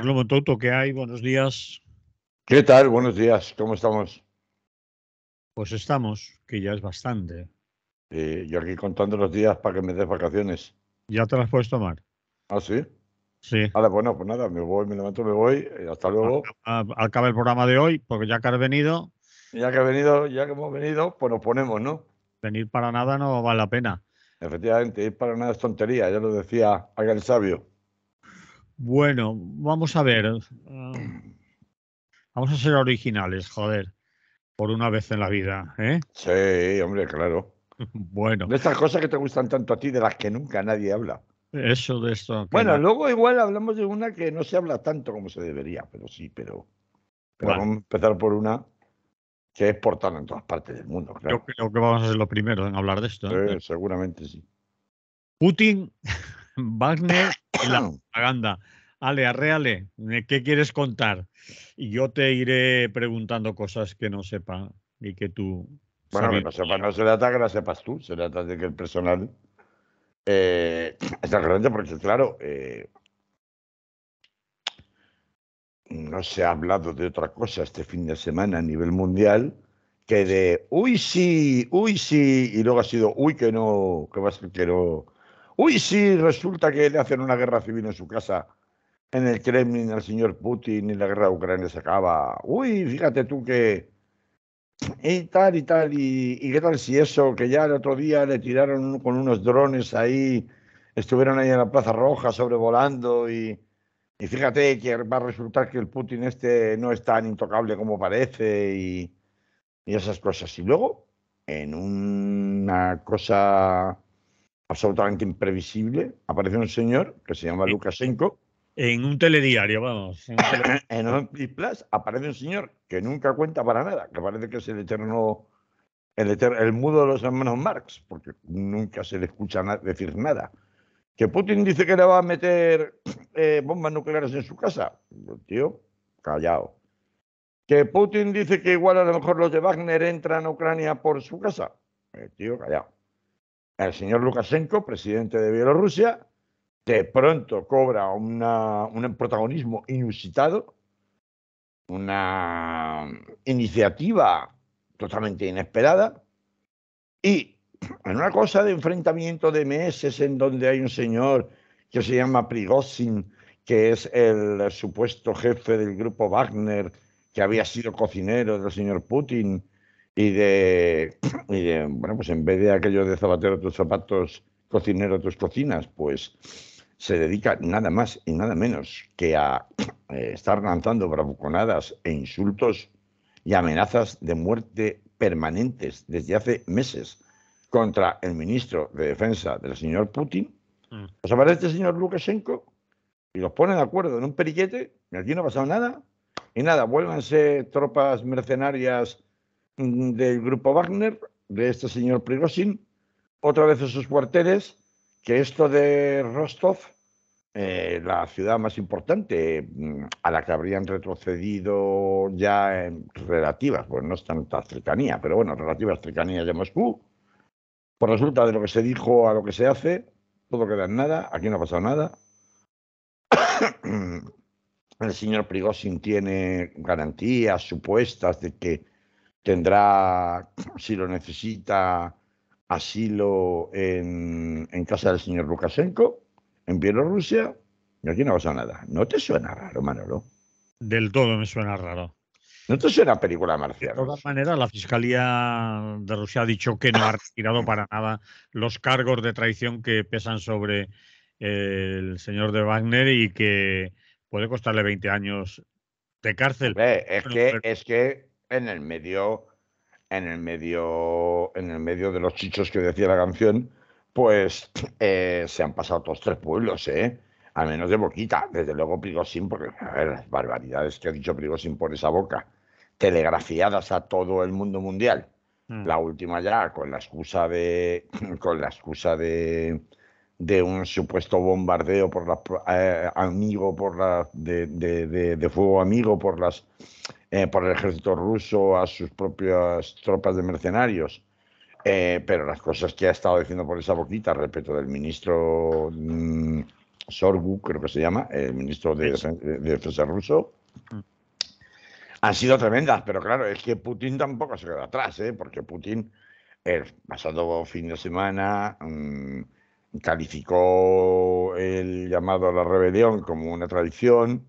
Carlos Montauto, ¿qué hay? Buenos días. ¿Qué tal? Buenos días. ¿Cómo estamos? Pues estamos, que ya es bastante. yo aquí contando los días para que me des vacaciones. Ya te las puedes tomar. ¿Ah, sí? Sí. Vale, bueno, pues nada, me voy, me levanto, me voy. Eh, hasta luego. Al ah, ah, Acaba el programa de hoy, porque ya que has venido. Ya que has venido, ya que hemos venido, pues nos ponemos, ¿no? Venir para nada no vale la pena. Efectivamente, ir para nada es tontería, ya lo decía aquel sabio. Bueno, vamos a ver. Eh, vamos a ser originales, joder. Por una vez en la vida, ¿eh? Sí, hombre, claro. bueno. De estas cosas que te gustan tanto a ti, de las que nunca nadie habla. Eso de esto. Bueno, luego igual hablamos de una que no se habla tanto como se debería, pero sí, pero. pero Vamos a empezar por una que es portada en todas partes del mundo. Claro. Yo creo que vamos a ser los primeros en hablar de esto. ¿eh? seguramente sí. Putin Wagner y la propaganda. Ale, arreale, eh, ¿qué quieres contar? Y yo te iré preguntando cosas que no sepa y que tú. Bueno, no, se trata que la sepas tú, se trata de que el personal. Eh, exactamente, porque claro, eh, no se ha hablado de otra cosa este fin de semana a nivel mundial que de uy sí, uy sí, y luego ha sido uy que no, que va a que Uy, sí, resulta que le hacen una guerra civil en su casa, en el Kremlin, al señor Putin, y la guerra de Ucrania se acaba. Uy, fíjate tú que... Y tal, y tal, y, qué tal si eso, que ya el otro día le tiraron con unos drones ahí, estuvieron ahí en la Plaza Roja sobrevolando y... fíjate que va a resultar que el Putin este no es tan intocable como parece y, y esas cosas. Y luego, en una cosa absolutamente imprevisible, aparece un señor que se llama Lukashenko. En un telediario, vamos. En, un Plus aparece un señor que nunca cuenta para nada, que parece que es el eterno, el, el mudo de los hermanos Marx, porque nunca se le escucha decir nada. Que Putin dice que le va a meter eh, bombas nucleares en su casa. Tío, callado. Que Putin dice que igual a lo mejor los de Wagner entran a Ucrania por su casa. Eh, tío, callado el señor Lukashenko, presidente de Bielorrusia, de pronto cobra un protagonismo inusitado, una iniciativa totalmente inesperada y en una cosa de enfrentamiento de meses en donde hay un señor que se llama Prigozhin, que es el supuesto jefe del grupo Wagner, que había sido cocinero del señor Putin, y de, bueno, pues en vez de aquello de zapatero tus zapatos, cocinero tus cocinas, pues se dedica nada más y nada menos que a eh, estar lanzando bravuconadas e insultos y amenazas de muerte permanentes desde hace meses contra el ministro de Defensa del señor Putin. Mm. aparece el señor Lukashenko y los pone de acuerdo en un periquete, y aquí no ha pasado nada, y nada, vuélvanse tropas mercenarias Mm, del grupo Wagner, de este señor Prigozhin, otra vez en sus cuarteles, que esto de Rostov, eh, la ciudad más importante mm, a la que habrían retrocedido ya en relativas, pues no es tanta cercanía, pero bueno, relativas cercanías de Moscú, por pues resulta de lo que se dijo a lo que se hace, todo queda en nada, aquí no ha pasado nada. El señor Prigozhin tiene garantías supuestas de que tendrá, si lo necesita, asilo en, casa del señor Lukashenko, en Bielorrusia, y aquí no pasa nada. ¿No te suena raro, Manolo? Del todo me suena raro. ¿No te suena película marcial? De todas maneras, la Fiscalía de Rusia ha dicho que no ha retirado para nada los cargos de traición que pesan sobre eh, el señor de Wagner y que puede costarle 20 años de cárcel. es, que, es que en el medio, en el medio, en el medio de los chichos que decía la canción, pues eh, se han pasado todos tres pueblos, ¿eh? Al menos de boquita. Desde luego Prigozhin, porque a ver, las barbaridades que ha dicho Prigozhin por esa boca, telegrafiadas a todo el mundo mundial. Mm. La última ya con la excusa de con la excusa de, de un supuesto bombardeo por la, eh, amigo por la, de, de, fuego amigo por las eh, por el ejército ruso a sus propias tropas de mercenarios. Eh, pero las cosas que ha estado diciendo por esa boquita respecto del ministro mm, Sorgu, creo que se llama, el ministro de, Defensa ruso, mm. han sido tremendas. Pero claro, es que Putin tampoco se queda atrás, ¿eh? porque Putin, el pasado fin de semana, mm, calificó el llamado a la rebelión como una tradición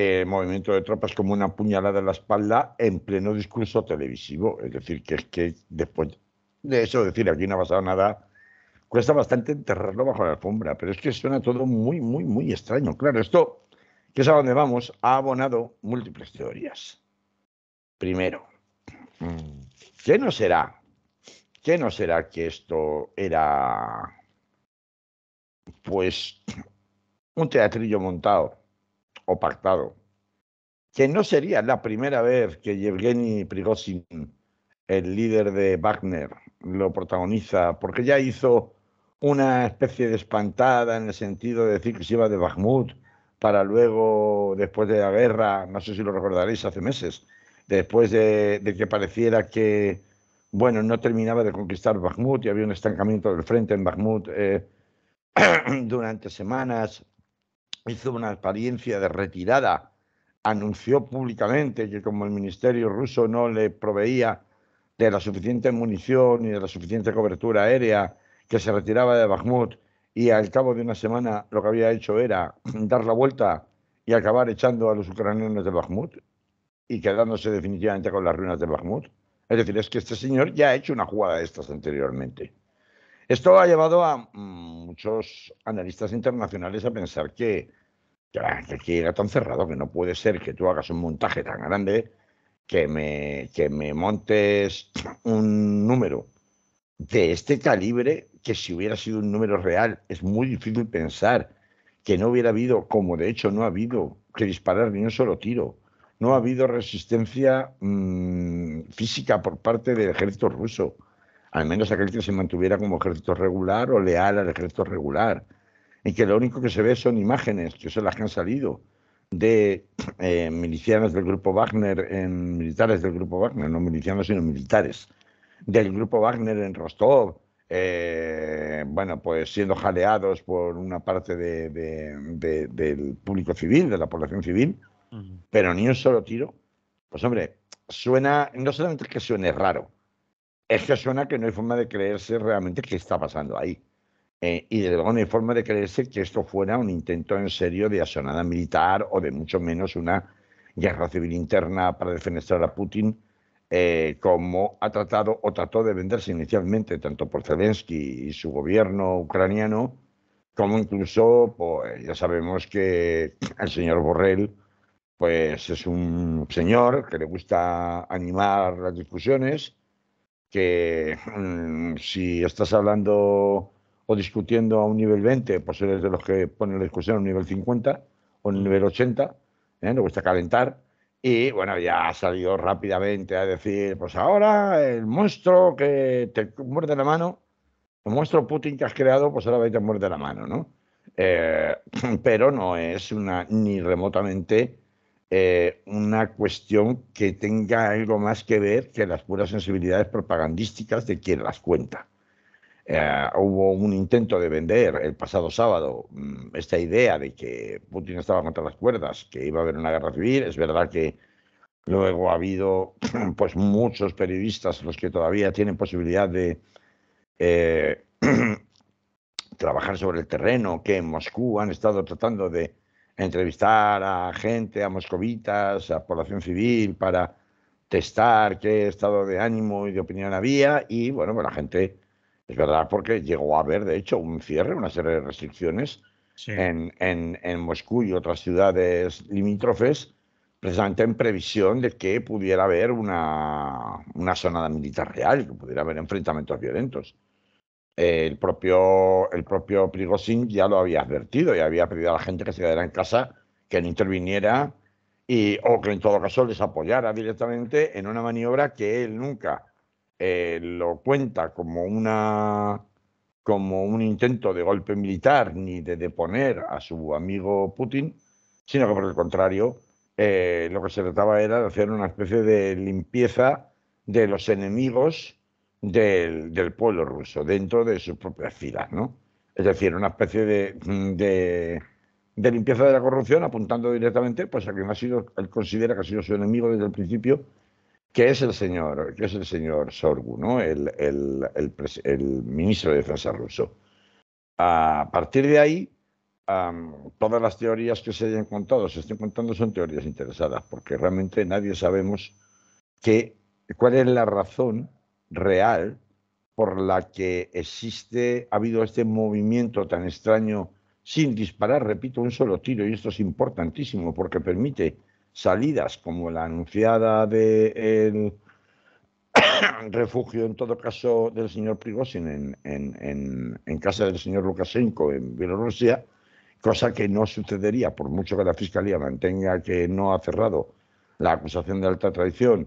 eh, movimiento de tropas como una puñalada en la espalda en pleno discurso televisivo. Es decir, que es que después de eso, decir aquí no ha pasado nada, cuesta bastante enterrarlo bajo la alfombra, pero es que suena todo muy, muy, muy extraño. Claro, esto, que es a donde vamos, ha abonado múltiples teorías. Primero, mm, ¿qué no será? ¿Qué no será que esto era, pues, un teatrillo montado o pactado, que no sería la primera vez que Yevgeny Prigozhin, el líder de Wagner, lo protagoniza, porque ya hizo una especie de espantada en el sentido de decir que se iba de Bakhmut para luego, después de la guerra, no sé si lo recordaréis hace meses, después de, que pareciera que, bueno, no terminaba de conquistar Bakhmut y había un estancamiento del frente en Bakhmut eh, durante semanas, hizo una apariencia de retirada, anunció públicamente que como el ministerio ruso no le proveía de la suficiente munición ni de la suficiente cobertura aérea, que se retiraba de Bakhmut y al cabo de una semana lo que había hecho era dar la vuelta y acabar echando a los ucranianos de Bakhmut y quedándose definitivamente con las ruinas de Bakhmut. Es decir, es que este señor ya ha hecho una jugada de estas anteriormente. Esto ha llevado a mm, muchos analistas internacionales a pensar que, que, ah, era tan cerrado que no puede ser que tú hagas un montaje tan grande que me, que me montes un número de este calibre que si hubiera sido un número real es muy difícil pensar que no hubiera habido, como de hecho no ha habido, que disparar ni un solo tiro. No ha habido resistencia mm, física por parte del ejército ruso al menos aquel que se mantuviera como ejército regular o leal al ejército regular, y que lo único que se ve son imágenes, que son las que han salido, de eh, milicianos del grupo Wagner, en, militares del grupo Wagner, no milicianos sino militares, del grupo Wagner en Rostov, eh, bueno, pues siendo jaleados por una parte del público civil, de la población civil, pero ni un solo tiro. Pues hombre, suena, no solamente que suene raro, es que suena que no hay forma de creerse realmente qué está pasando ahí. Eh, y desde luego no hay forma de creerse que esto fuera un intento en serio de asonada militar o de mucho menos una guerra civil interna para defenestrar a Putin, eh, como ha tratado o trató de venderse inicialmente tanto por Zelensky y su gobierno ucraniano, como incluso, pues, ya sabemos que el señor Borrell pues, es un señor que le gusta animar las discusiones que mm, si estás hablando o discutiendo a un nivel 20, pues eres de los que ponen la discusión a un nivel 50 o un nivel 80, ¿eh? no cuesta calentar. Y bueno, ya ha salido rápidamente a decir, pues ahora el monstruo que te muerde la mano, el monstruo Putin que has creado, pues ahora va a te muerde la mano, ¿no? Eh, pero no es una ni remotamente eh, una cuestión que tenga algo más que ver que las puras sensibilidades propagandísticas de quien las cuenta. Eh, hubo un intento de vender el pasado sábado mm, esta idea de que Putin estaba contra las cuerdas, que iba a haber una guerra civil. Es verdad que luego ha habido pues muchos periodistas los que todavía tienen posibilidad de eh, trabajar sobre el terreno, que en Moscú han estado tratando de entrevistar a gente, a moscovitas, a población civil, para testar qué estado de ánimo y de opinión había. Y bueno, pues la gente, es verdad, porque llegó a haber, de hecho, un cierre, una serie de restricciones en, Moscú y otras ciudades limítrofes, precisamente en previsión de que pudiera haber una, una zona militar real, que pudiera haber enfrentamientos violentos el propio, el propio Prigozhin ya lo había advertido y había pedido a la gente que se quedara en casa, que no interviniera y, o que en todo caso les apoyara directamente en una maniobra que él nunca eh, lo cuenta como, una, como un intento de golpe militar ni de deponer a su amigo Putin, sino que por el contrario eh, lo que se trataba era de hacer una especie de limpieza de los enemigos del, pueblo ruso, dentro de sus propias filas, ¿no? Es decir, una especie de, de, limpieza de la corrupción apuntando directamente pues, a quien ha sido, él considera que ha sido su enemigo desde el principio, que es el señor, que es el señor Sorgu, ¿no? el, ministro de Defensa ruso. A partir de ahí, todas las teorías que se hayan contado, se estén contando, son teorías interesadas, porque realmente nadie sabemos cuál es la razón real por la que existe, ha habido este movimiento tan extraño sin disparar, repito, un solo tiro, y esto es importantísimo porque permite salidas como la anunciada del de refugio, en todo caso, del señor Prigozhin en, en, casa del señor Lukashenko en Bielorrusia, cosa que no sucedería, por mucho que la Fiscalía mantenga que no ha cerrado la acusación de alta traición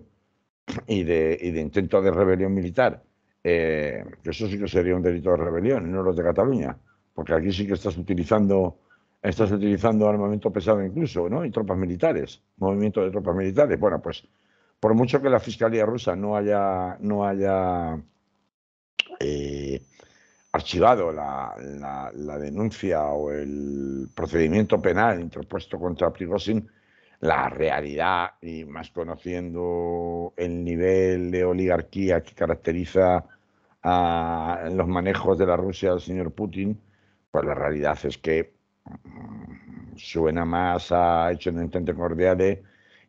y de, intento de rebelión militar, que eh, eso sí que sería un delito de rebelión, no los de Cataluña, porque aquí sí que estás utilizando estás utilizando armamento pesado incluso, ¿no? Y tropas militares, movimiento de tropas militares. Bueno, pues por mucho que la fiscalía rusa no haya no haya eh, archivado la, denuncia o el procedimiento penal interpuesto contra Prigozhin, la realidad y más conociendo el nivel de oligarquía que caracteriza a los manejos de la Rusia del señor Putin, pues la realidad es que mm, suena más a hecho en un intento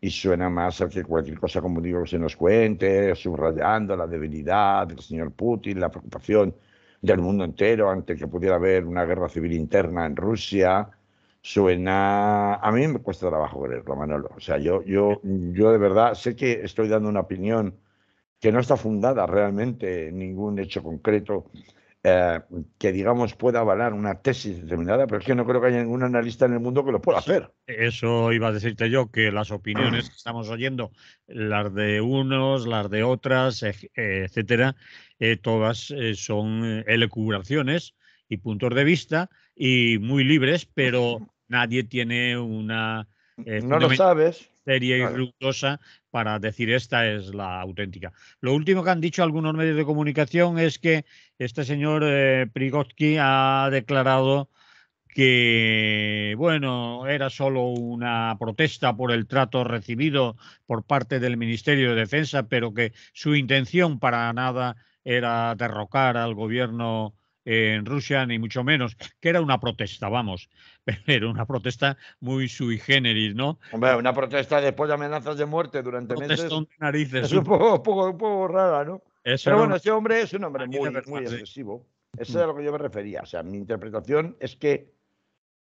y suena más a que cualquier cosa, como digo, se nos cuente, subrayando la debilidad del señor Putin, la preocupación del mundo entero ante que pudiera haber una guerra civil interna en Rusia, suena. A mí me cuesta trabajo creerlo, Manolo. O sea, yo, yo, eh. yo de verdad sé que estoy dando una opinión que no está fundada realmente en ningún hecho concreto eh, que, digamos, pueda avalar una tesis determinada, pero es que no creo que haya ningún analista en el mundo que lo pueda hacer. Eso iba a decirte yo, que las opiniones que estamos oyendo, las de unos, las de otras, eh, etcétera, todas son elucubraciones y puntos de vista y muy libres, pero nadie tiene una eh, no lo sabes. serie y para decir esta es la auténtica. Lo último que han dicho algunos medios de comunicación es que este señor eh, Prigotsky ha declarado que, bueno, era solo una protesta por el trato recibido por parte del Ministerio de Defensa, pero que su intención para nada era derrocar al gobierno en Rusia, ni mucho menos, que era una protesta, vamos, pero una protesta muy sui generis, ¿no? Hombre, una protesta después de amenazas de muerte durante meses. narices. Es un poco, rara, ¿no? pero bueno, ese hombre es un hombre muy, ¿eh? agresivo. Eso mm. es a lo que yo me refería. O sea, mi interpretación es que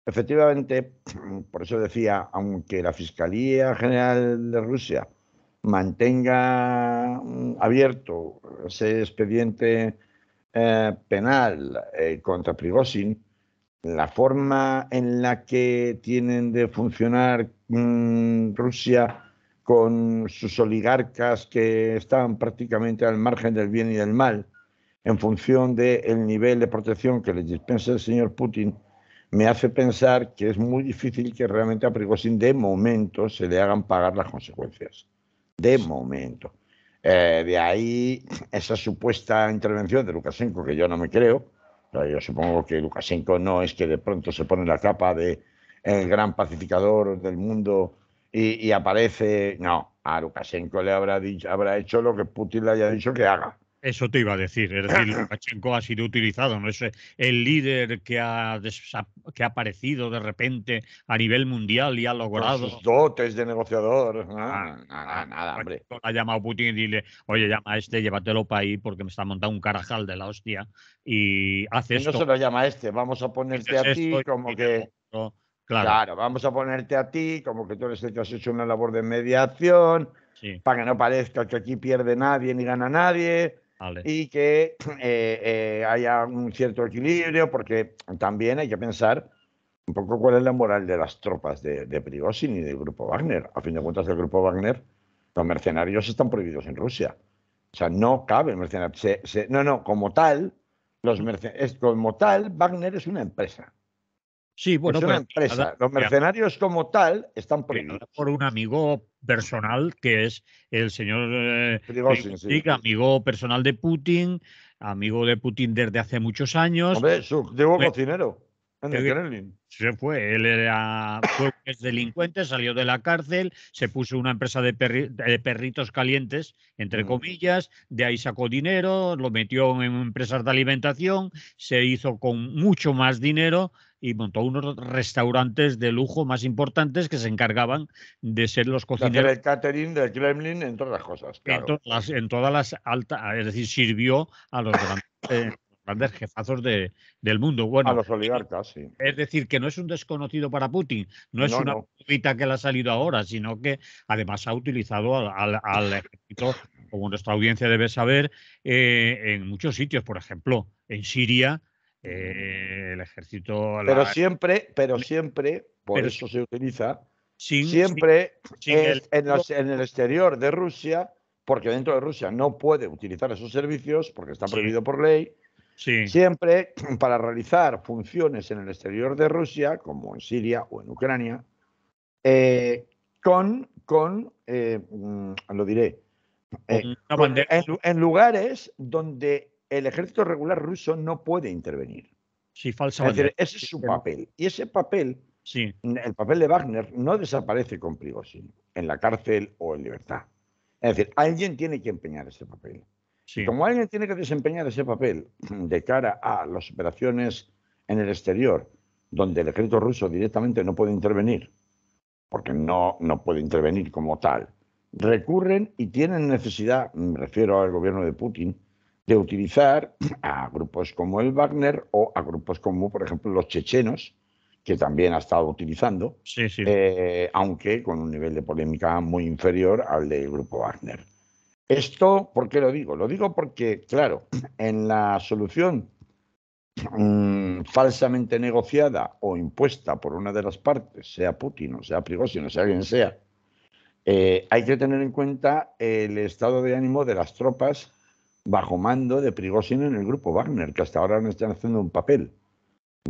efectivamente, por eso decía, aunque la Fiscalía General de Rusia mantenga mm, abierto ese expediente eh, penal eh, contra Prigozhin, la forma en la que tienen de funcionar mm, Rusia con sus oligarcas que están prácticamente al margen del bien y del mal, en función del nivel de protección que les dispensa el señor Putin, me hace pensar que es muy difícil que realmente a Prigozhin de momento se le hagan pagar las consecuencias. De momento. Eh, de ahí esa supuesta intervención de Lukashenko, que yo no me creo. yo supongo que Lukashenko no es que de pronto se pone la capa de el gran pacificador del mundo y, y aparece. No, a Lukashenko le habrá, dicho, habrá hecho lo que Putin le haya dicho que haga. Eso te iba a decir, es decir, Pachenko ha sido utilizado, no es el líder que ha, que ha aparecido de repente a nivel mundial y ha logrado... sus dotes de negociador, ah, nada, nada, ah, ah, hombre. Ha llamado Putin y dile, oye, llama a este, llévatelo para ahí porque me está montando un carajal de la hostia y hace esto. No se lo llama a este, vamos a ponerte a ti como que... Claro. vamos a ponerte a ti como que tú eres este has hecho una labor de mediación... Para que no parezca que aquí pierde nadie ni gana nadie, y que eh, eh, haya un cierto equilibrio, porque también hay que pensar un poco cuál es la moral de las tropas de, de Prigozhin y del grupo Wagner. A fin de cuentas, el grupo Wagner, los mercenarios están prohibidos en Rusia. O sea, no cabe mercenario no, no, como tal, los como tal, Wagner es una empresa. Sí, bueno, es una empresa. Los mercenarios como tal están por... Por un amigo personal que es el señor eh, amigo personal de Putin, amigo de Putin desde hace muchos años. Hombre, cocinero. Se fue, él era delincuente, salió de la cárcel, se puso una empresa de, perritos calientes, entre mm. comillas, de ahí sacó dinero, lo metió en empresas de alimentación, se hizo con mucho más dinero, y montó unos restaurantes de lujo más importantes que se encargaban de ser los cocineros. De catering del Kremlin, en todas las cosas. En, todas las, en todas las altas, es decir, sirvió a eh, los grandes. jefazos de, del mundo. Bueno, a los oligarcas, sí. Es decir, que no es un desconocido para Putin, no es una pita que le ha salido ahora, sino que además ha utilizado al, al, ejército, como nuestra audiencia debe saber, eh, en muchos sitios, por ejemplo, en Siria eh, el ejército. Pero siempre, pero siempre, por eso se utiliza, siempre En, el exterior de Rusia, porque dentro de Rusia no puede utilizar esos servicios porque está prohibido por ley. Siempre para realizar funciones en el exterior de Rusia, como en Siria o en Ucrania, eh, con, con eh, mm, lo diré, en, lugares donde el ejército regular ruso no puede intervenir. Sí, Es decir, ese es su papel. Y ese papel, el papel de Wagner, no desaparece con Prigozhin en la cárcel o en libertad. Es decir, alguien tiene que empeñar ese papel. Como alguien tiene que desempeñar ese papel de cara a las operaciones en el exterior, donde el ejército ruso directamente no puede intervenir, porque no, no puede intervenir como tal, recurren y tienen necesidad, me refiero al gobierno de Putin, de utilizar a grupos como el Wagner o a grupos como, por ejemplo, los chechenos, que también ha estado utilizando, eh, aunque con un nivel de polémica muy inferior al del grupo Wagner. Esto, ¿por qué lo digo? Lo digo porque, claro, en la solución mm, falsamente negociada o impuesta por una de las partes, sea Putin o sea Prigozhin o sea quien sea, eh, hay que tener en cuenta el estado de ánimo de las tropas bajo mando de Prigozhin en el grupo Wagner, que hasta ahora no están haciendo un papel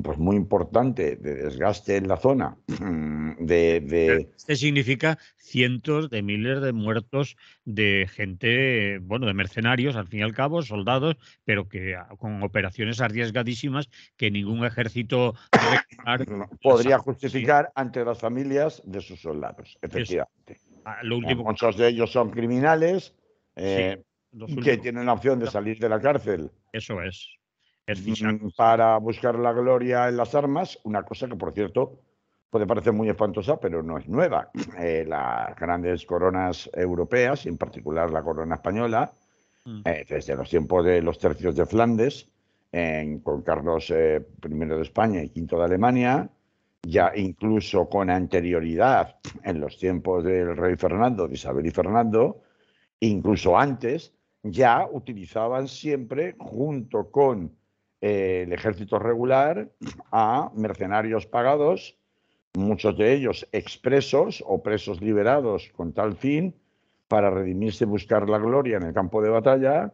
pues muy importante de desgaste en la zona. De, Este significa cientos de miles de muertos de gente, bueno, de mercenarios, al fin y al cabo, soldados, pero que ah, con operaciones arriesgadísimas que ningún ejército podría justificar ante las familias de sus soldados, efectivamente. Muchos de ellos son criminales, eh, que tienen la opción de salir de la cárcel. Eso es. Mm, para buscar la gloria en las armas, una cosa que, por cierto, puede parecer muy espantosa, pero no es nueva. Eh, las grandes coronas europeas, en particular la corona española, mm. eh, desde los tiempos de los tercios de Flandes, con Carlos eh, I de España y V de Alemania, ya incluso con anterioridad en los tiempos del rey Fernando, de Isabel y Fernando, incluso antes, ya utilizaban siempre, junto con eh, el ejército regular, a mercenarios pagados, muchos de ellos expresos o presos liberados con tal fin, para redimirse y buscar la gloria en el campo de batalla,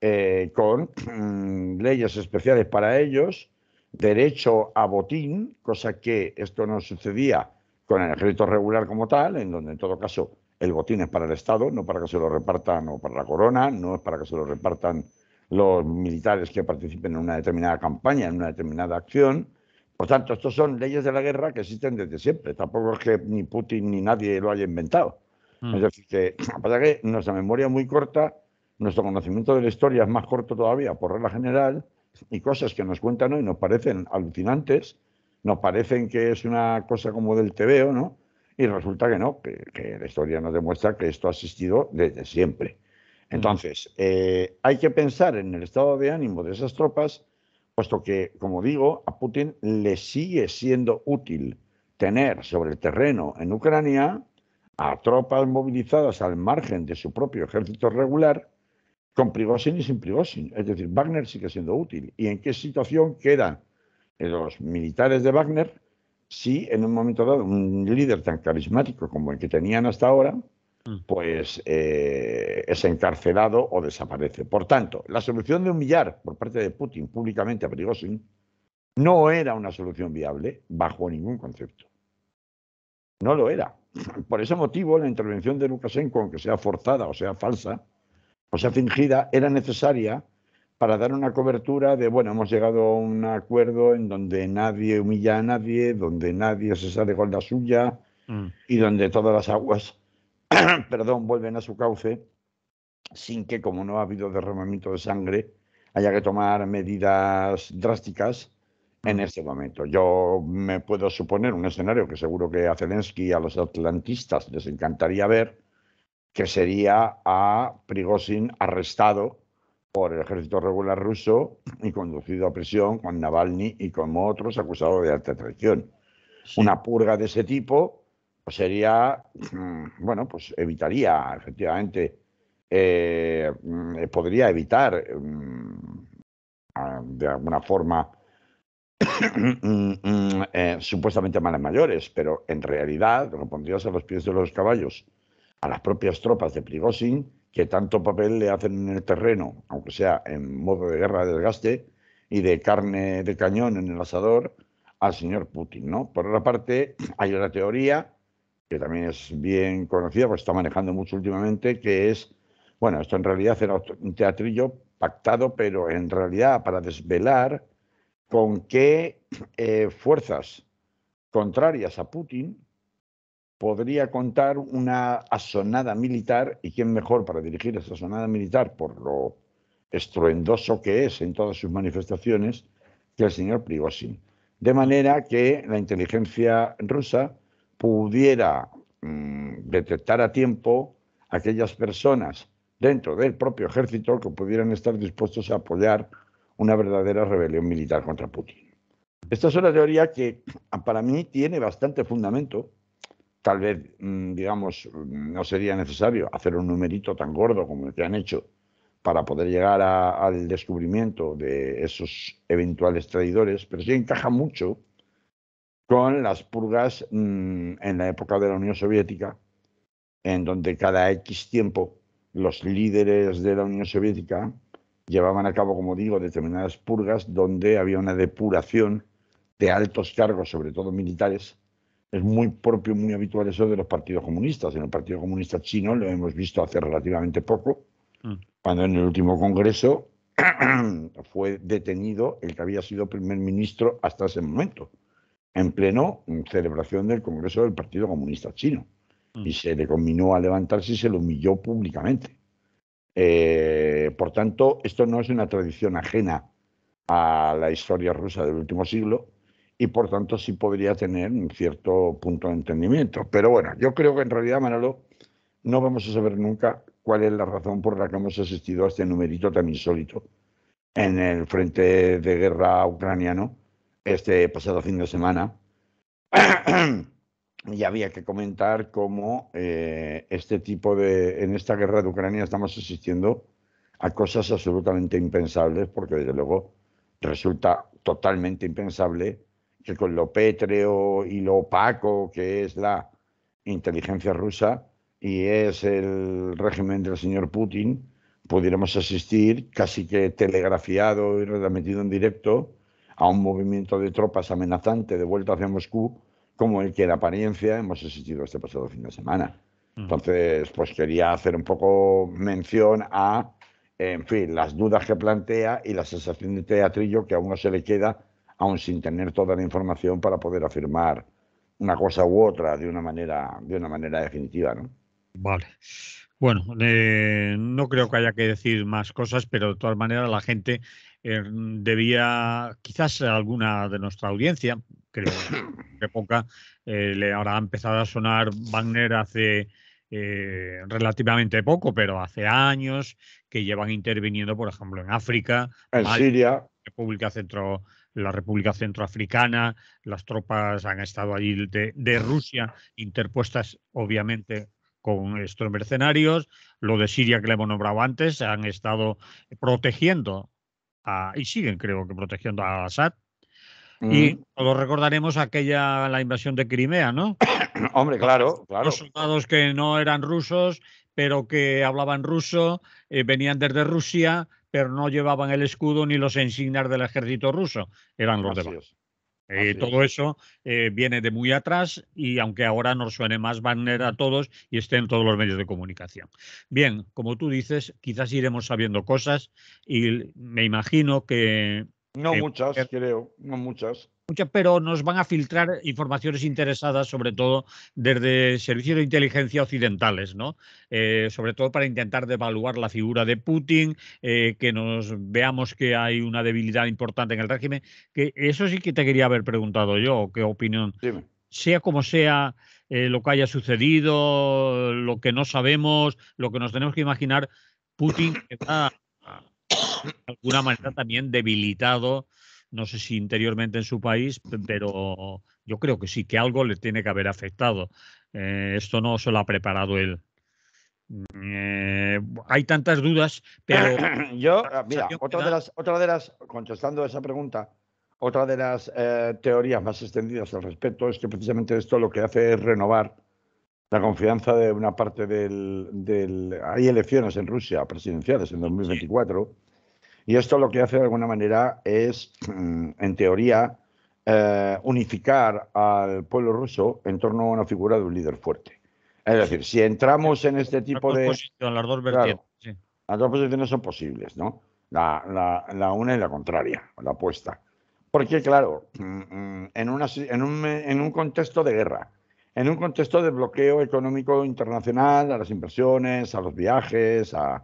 eh, con mm, leyes especiales para ellos, derecho a botín, cosa que esto no sucedía con el ejército regular como tal, en donde en todo caso el botín es para el Estado, no para que se lo repartan o para la corona, no es para que se lo repartan los militares que participen en una determinada campaña, en una determinada acción. Por tanto, estos son leyes de la guerra que existen desde siempre. Tampoco es que ni Putin ni nadie lo haya inventado. Mm. Es decir, que, para que nuestra memoria es muy corta, nuestro conocimiento de la historia es más corto todavía, por regla general, y cosas que nos cuentan hoy nos parecen alucinantes, nos parecen que es una cosa como del tebeo, ¿no? Y resulta que no, que, la historia nos demuestra que esto ha existido desde siempre. Mm. Entonces, eh, hay que pensar en el estado de ánimo de esas tropas, puesto que, como digo, a Putin le sigue siendo útil tener sobre el terreno en Ucrania a tropas movilizadas al margen de su propio ejército regular, con Prigozhin y sin Prigozhin. Es decir, Wagner sigue siendo útil. ¿Y en qué situación quedan los militares de Wagner si en un momento dado un líder tan carismático como el que tenían hasta ahora, mm. pues eh, es encarcelado o desaparece. Por tanto, la solución de humillar por parte de Putin públicamente a Prigozhin no era una solución viable bajo ningún concepto. No lo era. Por ese motivo, la intervención de Lukashenko, aunque sea forzada o sea falsa, o sea fingida, era necesaria para dar una cobertura de, bueno, hemos llegado a un acuerdo en donde nadie humilla a nadie, donde nadie se sale con la suya mm. y donde todas las aguas, perdón, vuelven a su cauce sin que, como no ha habido derramamiento de sangre, haya que tomar medidas drásticas en mm. ese momento. Yo me puedo suponer un escenario que seguro que a Zelensky y a los atlantistas les encantaría ver, que sería a Prigozhin arrestado por el ejército regular ruso y conducido a prisión con Navalny y con otros acusados de alta traición. Una purga de ese tipo pues, sería, mm, bueno, pues evitaría efectivamente, eh, mm, podría evitar mm, de alguna forma eh, supuestamente males mayores, pero en realidad lo pondrías a los pies de los caballos a las propias tropas de Prigozhin que tanto papel le hacen en el terreno, aunque sea en modo de guerra de desgaste y de carne de cañón en el asador, al señor Putin. ¿no? Por otra parte, hay una teoría que también es bien conocida, pues está manejando mucho últimamente, que es, bueno, esto en realidad era un teatrillo pactado, pero en realidad para desvelar con qué eh, fuerzas contrarias a Putin podría contar una asonada militar, y quién mejor para dirigir esa asonada militar por lo estruendoso que es en todas sus manifestaciones que el señor Prigozhin. De manera que la inteligencia rusa pudiera mm, detectar a tiempo aquellas personas dentro del propio ejército que pudieran estar dispuestos a apoyar una verdadera rebelión militar contra Putin. Esta es una teoría que para mí tiene bastante fundamento, tal vez, mm, digamos, mm, no sería necesario hacer un numerito tan gordo como el que han hecho para poder llegar al descubrimiento de esos eventuales traidores, pero sí encaja mucho con las purgas mm, en la época de la Unión Soviética, en donde cada X tiempo los líderes de la Unión Soviética llevaban a cabo, como digo, determinadas purgas donde había una depuración de altos cargos, sobre todo militares, es muy propio, muy habitual eso de los partidos comunistas. En el Partido Comunista Chino lo hemos visto hace relativamente poco, mm. cuando en el último Congreso fue detenido el que había sido primer ministro hasta ese momento, en pleno celebración del Congreso del Partido Comunista Chino. Mm. Y se le combinó a levantarse y se lo humilló públicamente. Eh, por tanto, esto no es una tradición ajena a la historia rusa del último siglo, y por tanto sí podría tener un cierto punto de entendimiento. Pero bueno, yo creo que en realidad, Manolo, no vamos a saber nunca cuál es la razón por la que hemos asistido a este numerito tan insólito en el frente de guerra ucraniano este pasado fin de semana. y había que comentar cómo eh, este tipo de, en esta guerra de Ucrania estamos asistiendo a cosas absolutamente impensables, porque desde luego resulta totalmente impensable que con lo pétreo y lo opaco que es la inteligencia rusa y es el régimen del señor Putin, pudiéramos asistir casi que telegrafiado y remitido en directo a un movimiento de tropas amenazante de vuelta hacia Moscú, como el que en apariencia hemos asistido este pasado fin de semana. Mm. Entonces, pues quería hacer un poco mención a, en fin, las dudas que plantea y la sensación de teatrillo que a uno se le queda aún sin tener toda la información para poder afirmar una cosa u otra de una manera, de una manera definitiva, Vale. Bueno, no creo que haya que decir más cosas, pero de todas maneras la gente eh, debía, quizás alguna de nuestra audiencia, creo que poca, eh, le habrá empezado a sonar Wagner hace eh, relativamente poco, pero hace años que llevan interviniendo, por ejemplo, en África, en Siria, República Centro la República Centroafricana, las tropas han estado allí de, Rusia, interpuestas obviamente con estos mercenarios, lo de Siria que le hemos nombrado antes, han estado protegiendo a, y siguen creo que protegiendo a Assad. Y mm. todos recordaremos aquella la invasión de Crimea, ¿no? Hombre, claro, claro. Los soldados que no eran rusos pero que hablaban ruso, eh, venían desde Rusia, pero no llevaban el escudo ni los insignias del ejército ruso, eran los de demás. Eh, todo eso eh, viene de muy atrás y aunque ahora nos suene más banner a todos y esté en todos los medios de comunicación. Bien, como tú dices, quizás iremos sabiendo cosas y me imagino que... No muchas, creo, no muchas pero nos van a filtrar informaciones interesadas, sobre todo desde servicios de inteligencia occidentales, ¿no? Eh, sobre todo para intentar devaluar la figura de Putin, eh, que nos veamos que hay una debilidad importante en el régimen. Que eso sí que te quería haber preguntado yo, qué opinión. Sea como sea eh, lo que haya sucedido, lo que no sabemos, lo que nos tenemos que imaginar, Putin está de alguna manera también debilitado no sé si interiormente en su país, pero yo creo que sí, que algo le tiene que haber afectado. Eh, esto no se lo ha preparado él. Eh, hay tantas dudas, pero... Yo, ah, mira, otra de, las, otra de las, contestando a esa pregunta, otra de las eh, teorías más extendidas al respecto es que precisamente esto lo que hace es renovar la confianza de una parte del... hay elecciones en Rusia presidenciales en 2024. Y esto lo que hace de alguna manera es, mm, en teoría, eh, unificar al pueblo ruso en torno a una figura de un líder fuerte. Es decir, si entramos en este tipo de... las dos las dos posiciones son posibles, ¿no? La, una y la contraria, la opuesta. Porque, claro, mm, mm, en, un, en un contexto de guerra, en un contexto de bloqueo económico internacional a las inversiones, a los viajes, a,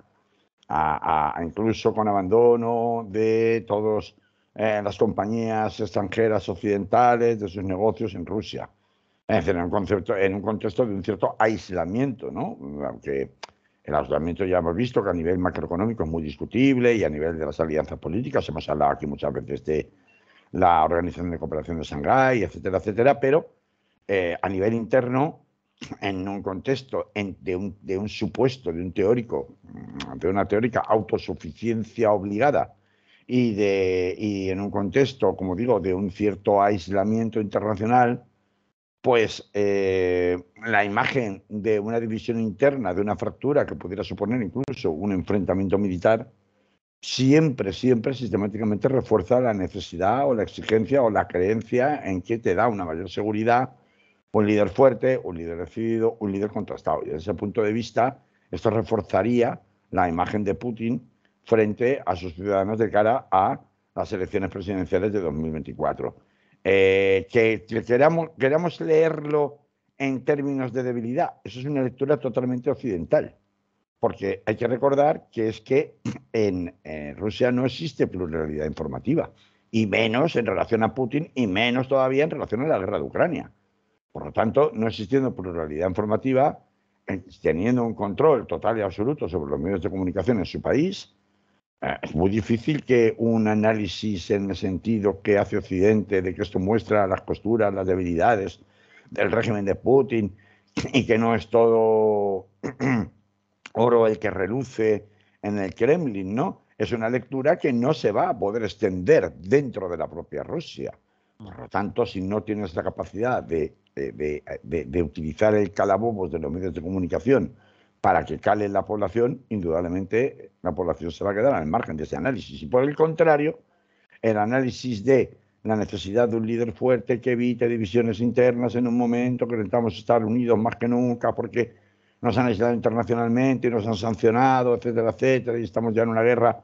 a, incluso con abandono de todas eh, las compañías extranjeras occidentales, de sus negocios en Rusia. en un, concepto, en un contexto de un cierto aislamiento, ¿no? Aunque el aislamiento ya hemos visto que a nivel macroeconómico es muy discutible y a nivel de las alianzas políticas, hemos hablado aquí muchas veces de la Organización de Cooperación de Shanghái, etcétera, etcétera, pero eh, a nivel interno en un contexto de, un, supuesto, de un teórico, mm, de una teórica autosuficiencia obligada y, de, en un contexto, como digo, de un cierto aislamiento internacional, pues eh, la imagen de una división interna, de una fractura que pudiera suponer incluso un enfrentamiento militar, siempre, siempre sistemáticamente refuerza la necesidad o la exigencia o la creencia en que te da una mayor seguridad un líder fuerte, un líder decidido, un líder contrastado. Y desde ese punto de vista, esto reforzaría la imagen de Putin frente a sus ciudadanos de cara a las elecciones presidenciales de 2024. Eh, que, queramos, leerlo en términos de debilidad, eso es una lectura totalmente occidental, porque hay que recordar que es que en, en Rusia no existe pluralidad informativa, y menos en relación a Putin, y menos todavía en relación a la guerra de Ucrania. Por lo tanto, no existiendo pluralidad informativa, eh, teniendo un control total y absoluto sobre los medios de comunicación en su país, eh, es muy difícil que un análisis en el sentido que hace Occidente, de que esto muestra las costuras, las debilidades del régimen de Putin y que no es todo oro el que reluce en el Kremlin, ¿no? Es una lectura que no se va a poder extender dentro de la propia Rusia. Por lo tanto, si no tienes la capacidad de de, utilizar el calabobos de los medios de comunicación para que cale la población, indudablemente la población se va a quedar al margen de ese análisis. Y por el contrario, el análisis de la necesidad de un líder fuerte que evite divisiones internas en un momento que necesitamos estar unidos más que nunca porque nos han aislado internacionalmente y nos han sancionado, etcétera, etcétera, y estamos ya en una guerra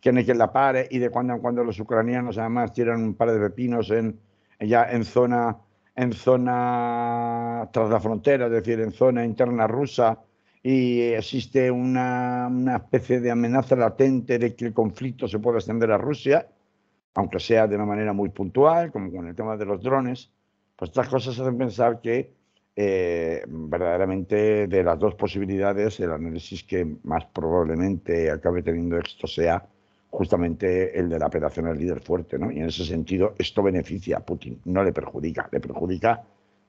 que no hay quien la pare y de cuando en cuando los ucranianos además tiran un par de pepinos en, ya en zona en zona tras la frontera, es decir, en zona interna rusa, y existe una, una especie de amenaza latente de que el conflicto se pueda extender a Rusia, aunque sea de una manera muy puntual, como con el tema de los drones, pues estas cosas hacen pensar que eh, verdaderamente de las dos posibilidades, el análisis que más probablemente acabe teniendo esto sea justamente el de la apelación al líder fuerte, ¿no? Y en ese sentido, esto beneficia a Putin, no le perjudica, le perjudica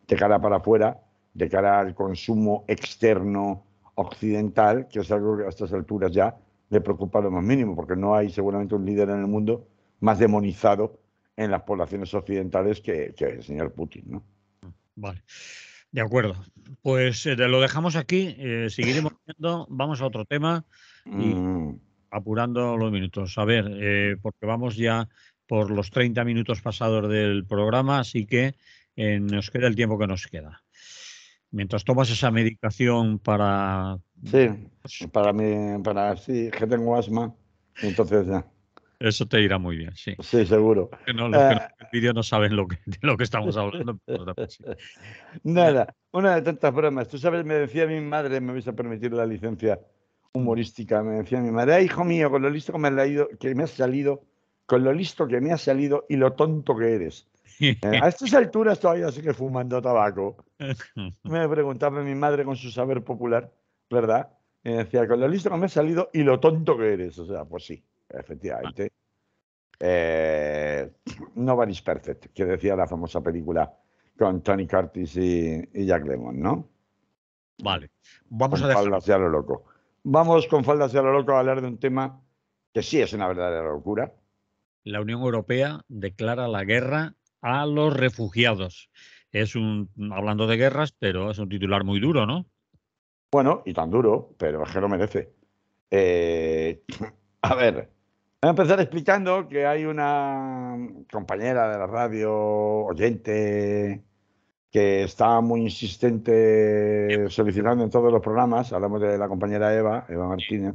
de cara para afuera, de cara al consumo externo occidental, que es algo que a estas alturas ya le preocupa lo más mínimo, porque no hay seguramente un líder en el mundo más demonizado en las poblaciones occidentales que, el señor Putin, ¿no? Vale. De acuerdo. Pues eh, lo dejamos aquí. Eh, seguiremos viendo. Vamos a otro tema. Y... Mm apurando los minutos. A ver, eh, porque vamos ya por los 30 minutos pasados del programa, así que eh, nos queda el tiempo que nos queda. Mientras tomas esa medicación para... Sí, para mí, para sí, que tengo asma, entonces ya. Eso te irá muy bien, sí. Sí, seguro. no, los que no el vídeo no saben de lo que estamos hablando. Nada, una de tantas bromas. Tú sabes, me decía mi madre, me vais a permitir la licencia, humorística, me decía mi madre, hijo mío, con lo listo que me, ha leído que me has salido, con lo listo que me ha salido y lo tonto que eres. Eh, a estas alturas todavía sigue fumando tabaco. Me preguntaba mi madre con su saber popular, ¿verdad? Y decía, con lo listo que me ha salido y lo tonto que eres. O sea, pues sí, efectivamente. Eh, Nobody's Perfect, que decía la famosa película con Tony Curtis y, Jack Lemmon, ¿no? Vale. Vamos a dejar. loco. Vamos con faldas hacia lo loco a hablar de un tema que sí es una verdadera locura. La Unión Europea declara la guerra a los refugiados. Es un, hablando de guerras, pero es un titular muy duro, ¿no? Bueno, y tan duro, pero es que lo merece. Eh, a ver, voy a empezar explicando que hay una compañera de la radio, oyente que está muy insistente solicitando en todos los programas, hablamos de la compañera Eva, Eva Martínez,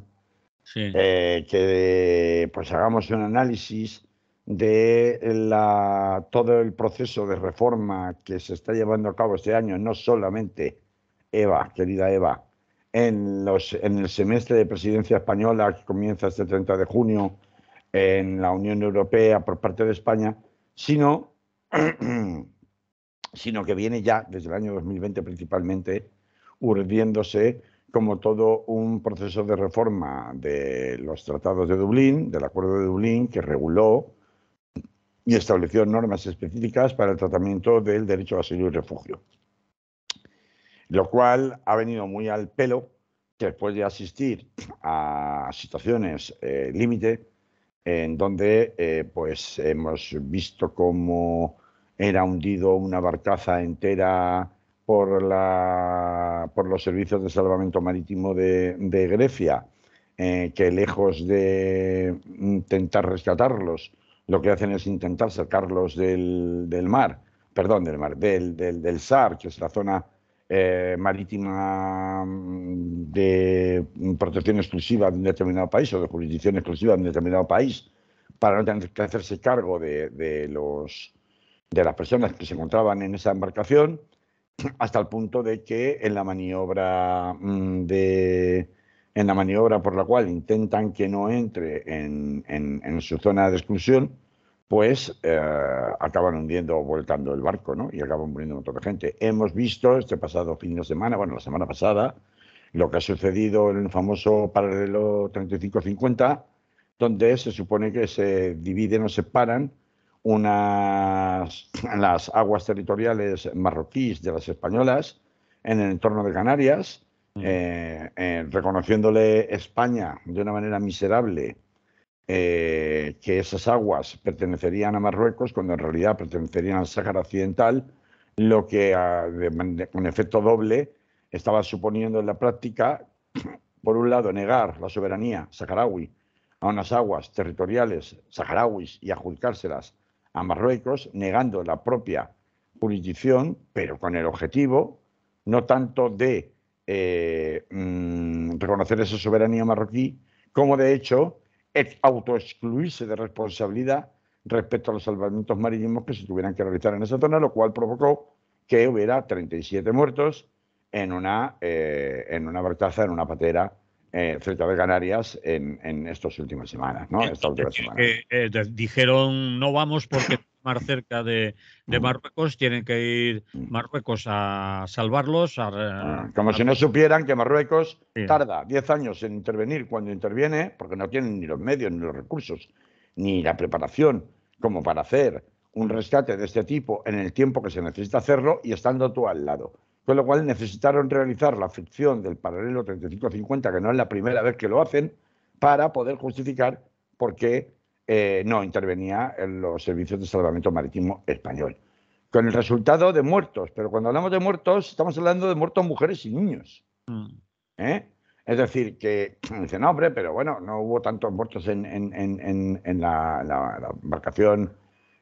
eh, que pues hagamos un análisis de la, todo el proceso de reforma que se está llevando a cabo este año, no solamente Eva, querida Eva, en, los, en el semestre de presidencia española que comienza este 30 de junio en la Unión Europea por parte de España, sino sino que viene ya desde el año 2020 principalmente urdiéndose como todo un proceso de reforma de los tratados de Dublín, del Acuerdo de Dublín, que reguló y estableció normas específicas para el tratamiento del derecho a asilo y refugio. Lo cual ha venido muy al pelo que después de asistir a situaciones eh, límite, en donde eh, pues hemos visto cómo era hundido una barcaza entera por, la, por los servicios de salvamento marítimo de, Grecia, eh, que lejos de intentar rescatarlos, lo que hacen es intentar sacarlos del, mar, perdón, del mar, del, del, SAR, que es la zona eh, marítima mm, de protección exclusiva de un determinado país o de jurisdicción exclusiva de un determinado país, para no tener que hacerse cargo de los de las personas que se encontraban en esa embarcación, hasta el punto de que en la maniobra mm, de en la maniobra por la cual intentan que no entre en, en, su zona de exclusión, pues eh, acaban hundiendo o volcando el barco, ¿no? Y acaban muriendo un montón de gente. Hemos visto este pasado fin de semana, bueno, la semana pasada, lo que ha sucedido en el famoso paralelo 35-50, donde se supone que se dividen o separan unas, las aguas territoriales marroquíes de las españolas en el entorno de Canarias, eh, eh, reconociéndole España de una manera miserable eh, que esas aguas pertenecerían a Marruecos cuando en realidad pertenecerían al Sáhara Occidental, lo que con ah, efecto doble estaba suponiendo en la práctica, por un lado, negar la soberanía saharaui a unas aguas territoriales saharauis y adjudicárselas a Marruecos, negando la propia jurisdicción, pero con el objetivo no tanto de eh, mm, reconocer esa soberanía marroquí, como de hecho autoexcluirse de responsabilidad respecto a los salvamentos marítimos que se tuvieran que realizar en esa zona, lo cual provocó que hubiera 37 muertos en una, eh, en una barcaza, en una patera eh, de Canarias en, estas últimas semanas, ¿no? dijeron no vamos porque más cerca de, mm. Marruecos tienen que ir mm. Marruecos a salvarlos. Ah, como si no supieran que Marruecos tarda 10 años en intervenir cuando interviene, porque no tienen ni los medios, ni los recursos, ni la preparación como para hacer un rescate de este tipo en el tiempo que se necesita hacerlo y estando tú al lado. Con lo cual necesitaron realizar la ficción del paralelo 35.50 que no es la primera vez que lo hacen, para poder justificar por qué eh, no intervenía en los servicios de salvamento marítimo español. Con el resultado de muertos, pero cuando hablamos de muertos, estamos hablando de muertos mujeres y niños. Mm. ¿Eh? Es decir, que dicen, hombre, pero bueno, no hubo tantos muertos en, la, la, embarcación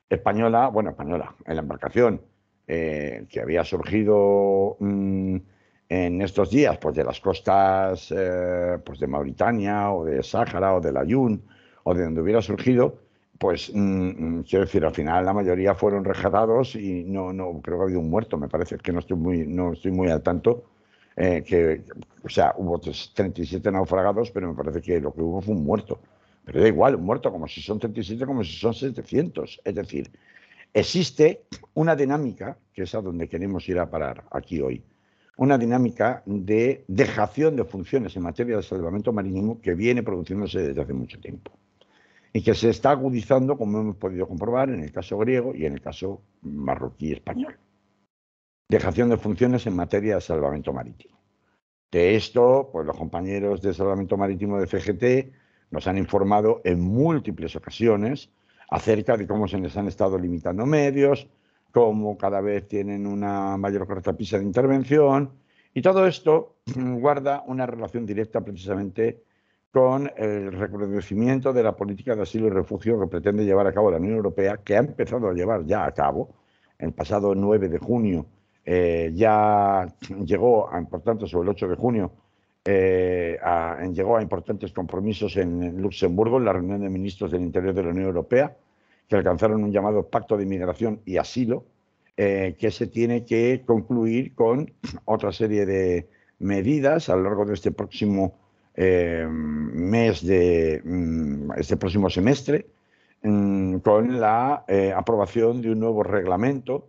española, bueno, española, en la embarcación eh, que había surgido mm, en estos días pues de las costas eh, pues de Mauritania o de Sáhara o del Yun, o de donde hubiera surgido, pues mm, mm, quiero decir, al final la mayoría fueron rescatados y no, no creo que ha habido un muerto, me parece, que no estoy muy, no estoy muy al tanto. Eh, que, o sea, hubo 37 naufragados, pero me parece que lo que hubo fue un muerto. Pero da igual, un muerto, como si son 37, como si son 700. Es decir, Existe una dinámica, que es a donde queremos ir a parar aquí hoy, una dinámica de dejación de funciones en materia de salvamento marítimo que viene produciéndose desde hace mucho tiempo y que se está agudizando, como hemos podido comprobar, en el caso griego y en el caso marroquí español. Dejación de funciones en materia de salvamento marítimo. De esto, pues los compañeros de salvamento marítimo de FGT nos han informado en múltiples ocasiones, acerca de cómo se les han estado limitando medios, cómo cada vez tienen una mayor cortapisa de intervención, y todo esto mm, guarda una relación directa precisamente con el reconocimiento de la política de asilo y refugio que pretende llevar a cabo la Unión Europea, que ha empezado a llevar ya a cabo. El pasado 9 de junio eh, ya llegó, ah, por tanto, sobre el 8 de junio, eh, llegó a importantes compromisos en, Luxemburgo, en la reunión de ministros del Interior de la Unión Europea, que alcanzaron un llamado pacto de inmigración y asilo, eh, que se tiene que concluir con otra serie de medidas a lo largo de este próximo eh, mes, de mm, este próximo semestre, mm, con la aprobación de un nuevo reglamento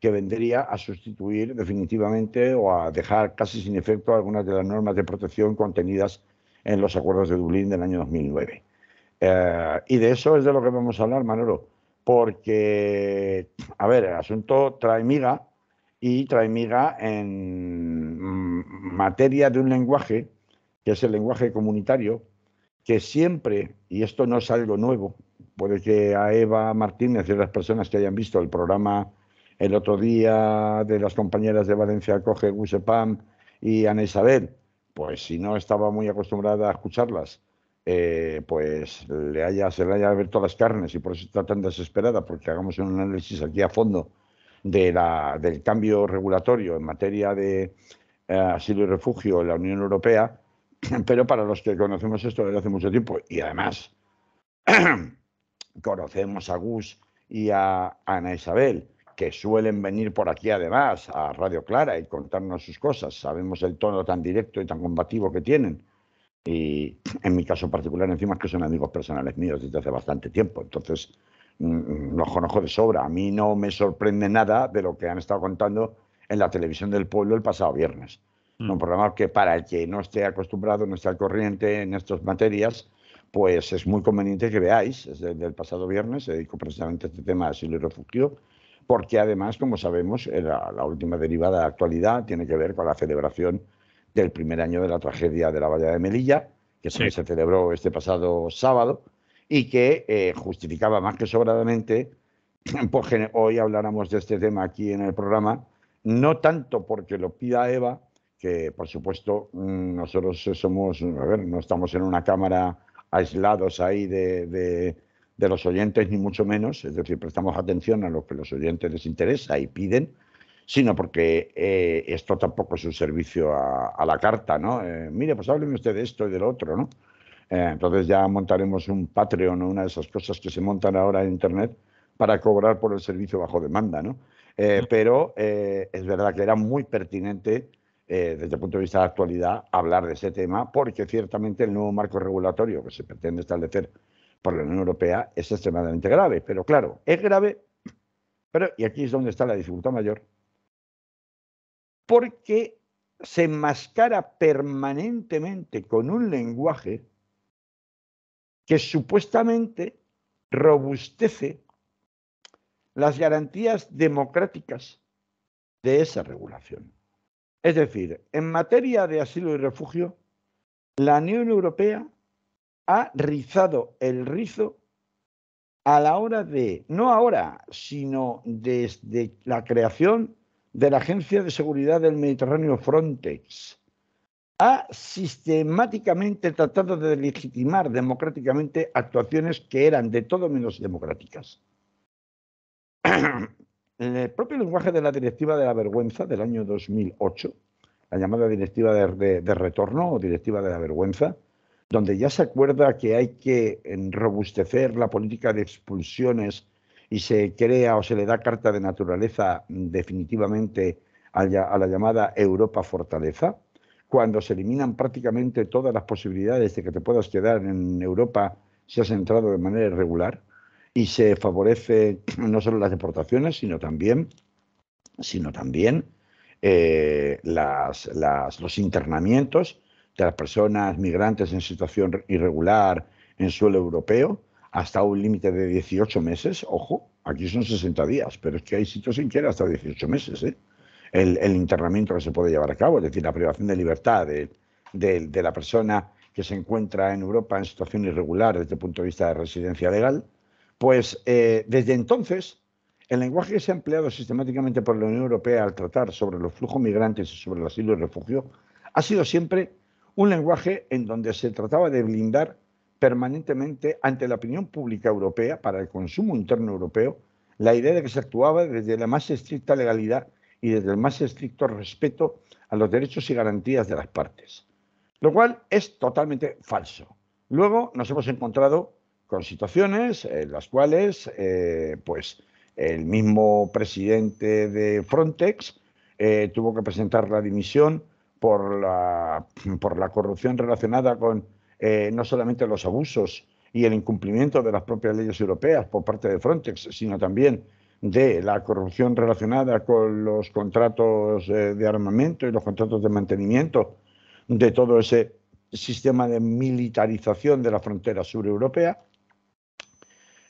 que vendría a sustituir definitivamente o a dejar casi sin efecto algunas de las normas de protección contenidas en los acuerdos de Dublín del año 2009. Eh, y de eso es de lo que vamos a hablar, Manolo, porque, a ver, el asunto trae miga y trae miga en materia de un lenguaje, que es el lenguaje comunitario, que siempre, y esto no es algo nuevo, puede que a Eva Martínez y otras personas que hayan visto el programa el otro día de las compañeras de Valencia Coge, Gusepam y Ana Isabel, pues si no estaba muy acostumbrada a escucharlas, eh, pues le haya, se le haya abierto las carnes y por eso está tan desesperada, porque hagamos un análisis aquí a fondo de la, del cambio regulatorio en materia de eh, asilo y refugio en la Unión Europea, pero para los que conocemos esto desde hace mucho tiempo y además conocemos a Gus y a Ana Isabel, que suelen venir por aquí además a Radio Clara y contarnos sus cosas. Sabemos el tono tan directo y tan combativo que tienen. Y en mi caso particular, encima que son amigos personales míos desde hace bastante tiempo. Entonces, los conozco de sobra. A mí no me sorprende nada de lo que han estado contando en la televisión del pueblo el pasado viernes. Mm. Un programa que para el que no esté acostumbrado, no esté al corriente en estas materias, pues es muy conveniente que veáis. Es del, pasado viernes, se precisamente a este tema de asilo y refugio porque además, como sabemos, eh, la, última derivada de actualidad tiene que ver con la celebración del primer año de la tragedia de la valla de Melilla, que se celebró este pasado sábado y que eh, justificaba más que sobradamente porque pues, hoy habláramos de este tema aquí en el programa, no tanto porque lo pida Eva, que por supuesto mm, nosotros somos, a ver, no estamos en una cámara aislados ahí de de los oyentes, ni mucho menos, es decir, prestamos atención a lo que los oyentes les interesa y piden, sino porque eh, esto tampoco es un servicio a, la carta, ¿no? Eh, mire, pues hábleme usted de esto y del otro, ¿no? Eh, entonces ya montaremos un Patreon o una de esas cosas que se montan ahora en Internet para cobrar por el servicio bajo demanda, ¿no? pero es verdad que era muy pertinente desde el punto de vista de la actualidad hablar de ese tema porque ciertamente el nuevo marco regulatorio que se pretende establecer por la Unión Europea es extremadamente grave. Pero claro, es grave, pero, y aquí es donde está la dificultad mayor, porque se enmascara permanentemente con un lenguaje que supuestamente robustece las garantías democráticas de esa regulación. Es decir, en materia de asilo y refugio, la Unión Europea ha rizado el rizo a la hora de, no ahora, sino desde la creación de la Agencia de Seguridad del Mediterráneo Frontex, ha sistemáticamente tratado de legitimar democráticamente actuaciones que eran de todo menos democráticas. En El propio lenguaje de la Directiva de la Vergüenza del año 2008, la llamada Directiva de, de Retorno o Directiva de la Vergüenza, donde ya se acuerda que hay que robustecer la política de expulsiones y se crea o se le da carta de naturaleza definitivamente a la llamada Europa fortaleza, cuando se eliminan prácticamente todas las posibilidades de que te puedas quedar en Europa si has entrado de manera irregular y se favorece no solo las deportaciones, sino también, sino también eh, los internamientos de las personas migrantes en situación irregular en suelo europeo hasta un límite de 18 meses. Ojo, aquí son 60 días, pero es que hay sitios en que era hasta 18 meses ¿eh? el, internamiento que se puede llevar a cabo, es decir, la privación de libertad de, la persona que se encuentra en Europa en situación irregular desde el punto de vista de residencia legal. Pues eh, desde entonces, el lenguaje que se ha empleado sistemáticamente por la Unión Europea al tratar sobre los flujos migrantes y sobre el asilo y refugio ha sido siempre un lenguaje en donde se trataba de blindar permanentemente ante la opinión pública europea, para el consumo interno europeo, la idea de que se actuaba desde la más estricta legalidad y desde el más estricto respeto a los derechos y garantías de las partes, lo cual es totalmente falso. Luego nos hemos encontrado con situaciones en las cuales eh, pues, el mismo presidente de Frontex eh, tuvo que presentar la dimisión por la, por la corrupción relacionada con eh, no solamente los abusos y el incumplimiento de las propias leyes europeas por parte de Frontex, sino también de la corrupción relacionada con los contratos eh, de armamento y los contratos de mantenimiento de todo ese sistema de militarización de la frontera sur europea.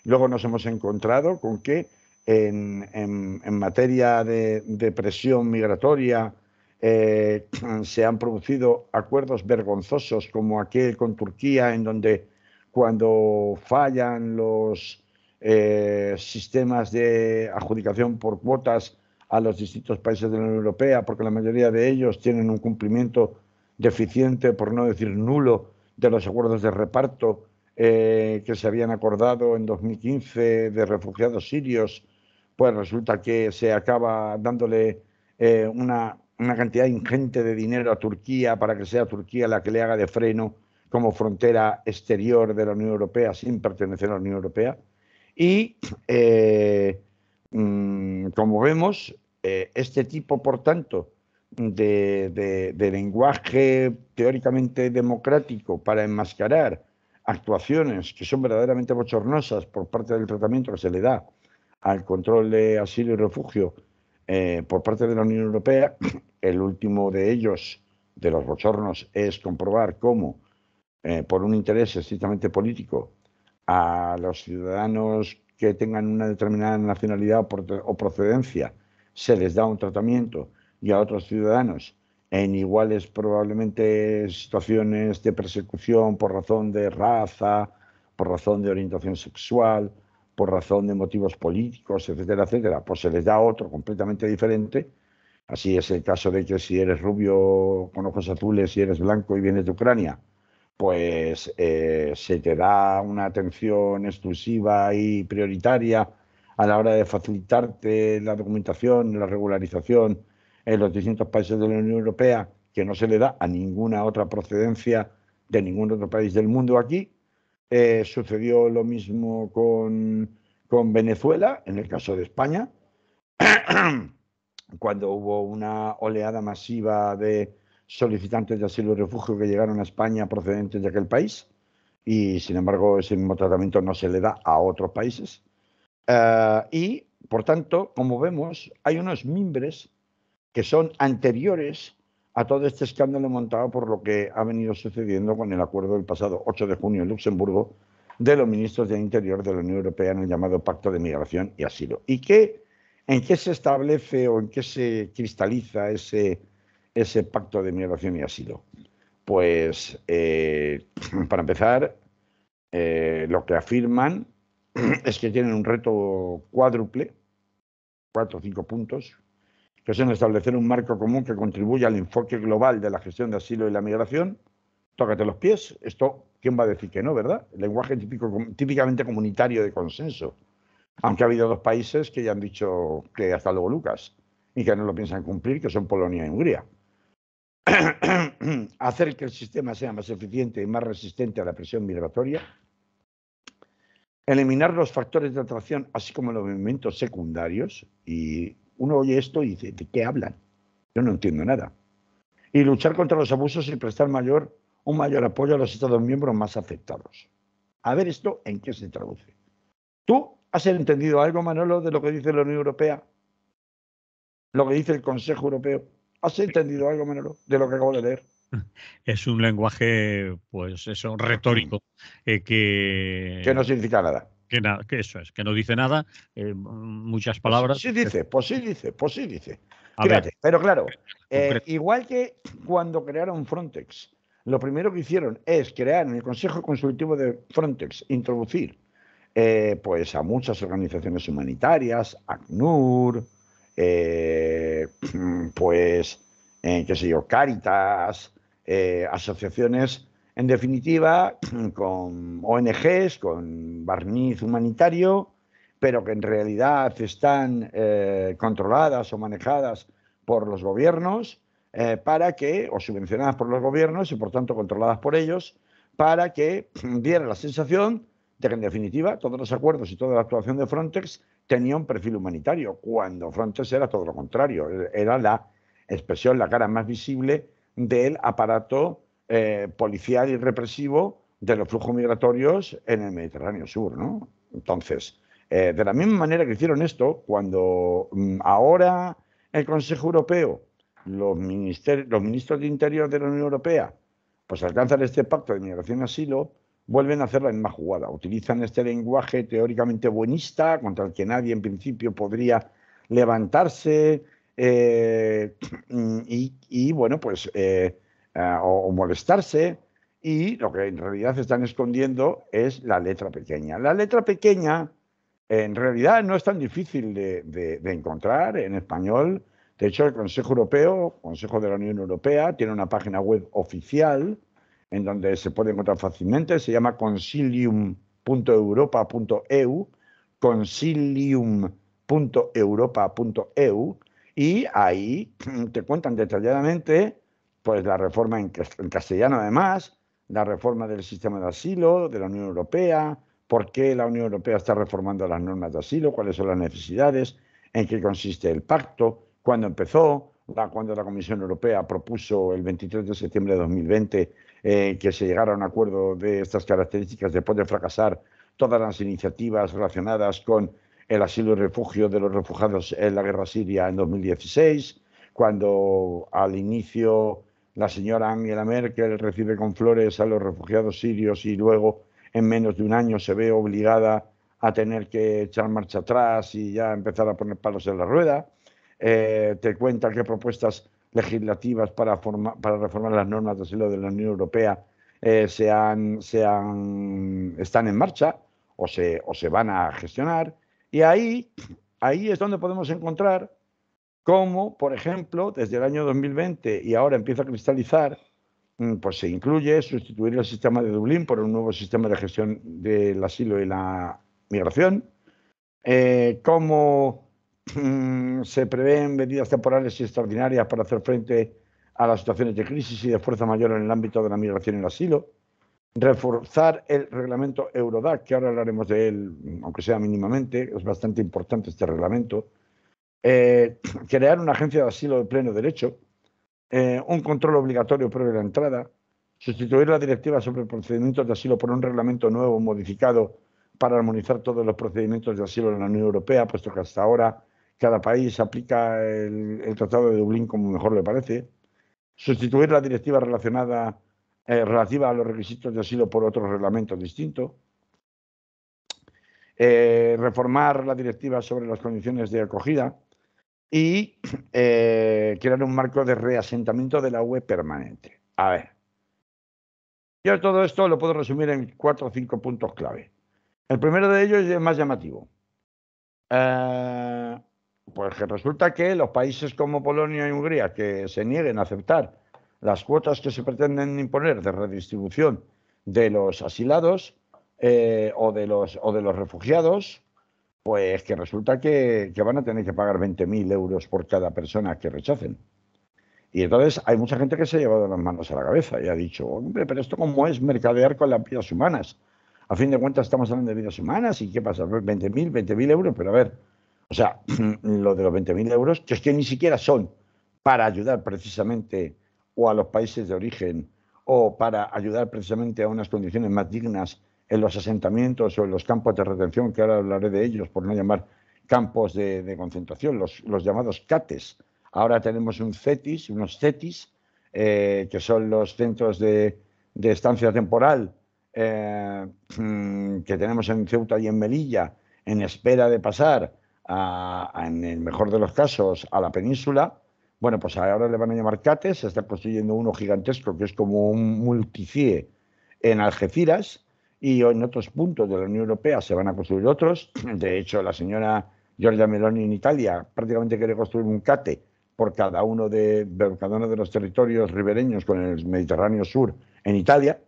Luego nos hemos encontrado con que en, en, en materia de, de presión migratoria eh, se han producido acuerdos vergonzosos como aquel con Turquía, en donde cuando fallan los eh, sistemas de adjudicación por cuotas a los distintos países de la Unión Europea, porque la mayoría de ellos tienen un cumplimiento deficiente, por no decir nulo, de los acuerdos de reparto eh, que se habían acordado en 2015 de refugiados sirios, pues resulta que se acaba dándole una una cantidad ingente de dinero a Turquía para que sea Turquía la que le haga de freno como frontera exterior de la Unión Europea sin pertenecer a la Unión Europea. Y eh, mm, como vemos, eh, este tipo, por tanto, de, lenguaje teóricamente democrático para enmascarar actuaciones que son verdaderamente bochornosas por parte del tratamiento que se le da al control de asilo y refugio eh, por parte de la Unión Europea el último de ellos, de los bochornos, es comprobar cómo, eh, por un interés estrictamente político, a los ciudadanos que tengan una determinada nacionalidad o procedencia se les da un tratamiento y a otros ciudadanos en iguales probablemente situaciones de persecución por razón de raza, por razón de orientación sexual, por razón de motivos políticos, etcétera, etcétera, pues se les da otro completamente diferente Así es el caso de que si eres rubio con ojos azules, si eres blanco y vienes de Ucrania, pues eh, se te da una atención exclusiva y prioritaria a la hora de facilitarte la documentación, la regularización en los distintos países de la Unión Europea, que no se le da a ninguna otra procedencia de ningún otro país del mundo aquí. Eh, sucedió lo mismo con, con Venezuela, en el caso de España. cuando hubo una oleada masiva de solicitantes de asilo y refugio que llegaron a España procedentes de aquel país y sin embargo ese mismo tratamiento no se le da a otros países. Eh, y por tanto, como vemos, hay unos mimbres que son anteriores a todo este escándalo montado por lo que ha venido sucediendo con el acuerdo del pasado 8 de junio en Luxemburgo de los ministros de Interior de la Unión Europea en el llamado Pacto de Migración y Asilo. Y que ¿En qué se establece o en qué se cristaliza ese, pacto de migración y asilo? Pues, eh, para empezar, eh, lo que afirman es que tienen un reto cuádruple, cuatro o cinco puntos, que son establecer un marco común que contribuya al enfoque global de la gestión de asilo y la migración. Tócate los pies, esto, ¿quién va a decir que no, verdad? lenguaje típicamente comunitario de consenso aunque ha habido dos países que ya han dicho que hasta luego Lucas y que no lo piensan cumplir, que son Polonia y Hungría. Hacer que el sistema sea más eficiente y más resistente a la presión migratoria. Eliminar los factores de atracción, así como los movimientos secundarios. Y uno oye esto y dice, ¿de qué hablan? Yo no entiendo nada. Y luchar contra los abusos y prestar mayor, un mayor apoyo a los Estados miembros más afectados. A ver esto en qué se traduce. Tú ¿Has entendido algo, Manolo, de lo que dice la Unión Europea? Lo que dice el Consejo Europeo. ¿Has entendido algo, Manolo, de lo que acabo de leer? Es un lenguaje, pues eso, retórico, eh, que... Que no significa nada. Que, que eso es, que no dice nada, eh, muchas pues palabras. sí dice, pues sí dice, pues sí dice. pero claro, eh, igual que cuando crearon Frontex, lo primero que hicieron es crear en el Consejo Consultivo de Frontex, introducir eh, pues a muchas organizaciones humanitarias, ACNUR, eh, pues, eh, qué sé yo, Caritas, asociaciones, en definitiva, con ONGs, con barniz humanitario, pero que en realidad están controladas o manejadas por los gobiernos, para que, o subvencionadas por los gobiernos y por tanto controladas por ellos, para que diera la sensación de que en definitiva todos los acuerdos y toda la actuación de Frontex tenían un perfil humanitario, cuando Frontex era todo lo contrario, era la expresión, la cara más visible del aparato eh, policial y represivo de los flujos migratorios en el Mediterráneo Sur, ¿no? Entonces, eh, de la misma manera que hicieron esto, cuando mm, ahora el Consejo Europeo, los, los ministros de Interior de la Unión Europea, pues alcanzan este pacto de migración y asilo, vuelven a hacer la misma jugada. Utilizan este lenguaje teóricamente buenista, contra el que nadie en principio podría levantarse, eh, y, bueno, pues, eh, o, molestarse, y lo que en realidad están escondiendo es la letra pequeña. La letra pequeña en realidad no es tan difícil de, de encontrar en español. De hecho, el Consejo Europeo, Consejo de la Unión Europea, tiene una página web oficial en donde se puede encontrar fácilmente, se llama consilium.europa.eu, consilium.europa.eu, y ahí te cuentan detalladamente pues la reforma en, castellano además, la reforma del sistema de asilo de la Unión Europea, por qué la Unión Europea está reformando las normas de asilo, cuáles son las necesidades, en qué consiste el pacto, cuándo empezó, la, cuando la Comisión Europea propuso el 23 de septiembre de 2020 que se llegara a un acuerdo de estas características después de fracasar todas las iniciativas relacionadas con el asilo y refugio de los refugiados en la guerra siria en 2016, cuando al inicio la señora Angela Merkel recibe con flores a los refugiados sirios y luego en menos de un año se ve obligada a tener que echar marcha atrás y ya empezar a poner palos en la rueda. Eh, te cuenta qué propuestas legislativas para, reformar las normas de asilo de la Unión Europea eh, se están en marcha o se, van a gestionar. Y ahí, es donde podemos encontrar cómo, por ejemplo, desde el año 2020 y ahora empieza a cristalizar, mm, pues se incluye sustituir el sistema de Dublín por un nuevo sistema de gestión del asilo y la migración, eh, cómo Mm, se prevén medidas temporales y extraordinarias para hacer frente a las situaciones de crisis y de fuerza mayor en el ámbito de la migración y el asilo. Reforzar el reglamento Eurodac, que ahora hablaremos de él, aunque sea mínimamente, es bastante importante este reglamento. Eh, crear una agencia de asilo de pleno derecho. Eh, un control obligatorio previo a la entrada. Sustituir la directiva sobre procedimientos de asilo por un reglamento nuevo, modificado, para armonizar todos los procedimientos de asilo en la Unión Europea, puesto que hasta ahora cada país aplica el, Tratado de Dublín como mejor le parece. Sustituir la directiva relacionada, eh, relativa a los requisitos de asilo por otro reglamento distinto. Eh, reformar la directiva sobre las condiciones de acogida y eh, crear un marco de reasentamiento de la UE permanente. A ver, yo todo esto lo puedo resumir en cuatro o cinco puntos clave. El primero de ellos es el más llamativo. Pues que resulta que los países como Polonia y Hungría, que se nieguen a aceptar las cuotas que se pretenden imponer de redistribución de los asilados eh, o, de los, de los refugiados, pues que resulta que, van a tener que pagar 20.000 euros por cada persona que rechacen. Y entonces hay mucha gente que se ha llevado las manos a la cabeza y ha dicho, hombre, pero esto cómo es mercadear con las vidas humanas. A fin de cuentas estamos hablando de vidas humanas y qué pasa, 20.000, 20.000 euros, pero a ver, o sea, lo de los 20.000 euros, que es que ni siquiera son para ayudar precisamente o a los países de origen o para ayudar precisamente a unas condiciones más dignas en los asentamientos o en los campos de retención, que ahora hablaré de ellos, por no llamar campos de, concentración, los, llamados CATES. Ahora tenemos un CETIS, unos CETIS, eh, que son los centros de, estancia temporal eh, que tenemos en Ceuta y en Melilla, en espera de pasar en el mejor de los casos, a la península. Bueno, pues ahora le van a llamar Cate, se está construyendo uno gigantesco que es como un multicie en Algeciras y en otros puntos de la Unión Europea se van a construir otros. De hecho, la señora Giorgia Meloni en Italia prácticamente quiere construir un Cate por cada uno de, cada uno de los territorios ribereños con el Mediterráneo Sur en Italia,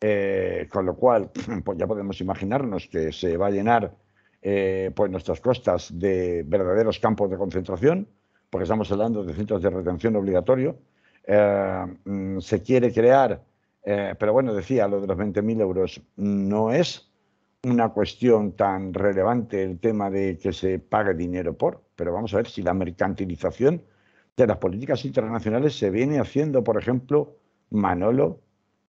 eh, con lo cual pues ya podemos imaginarnos que se va a llenar eh, pues nuestras costas de verdaderos campos de concentración, porque estamos hablando de centros de retención obligatorio. Eh, mm, se quiere crear, eh, pero bueno, decía, lo de los 20.000 euros no es una cuestión tan relevante el tema de que se pague dinero por, pero vamos a ver si la mercantilización de las políticas internacionales se viene haciendo, por ejemplo, Manolo,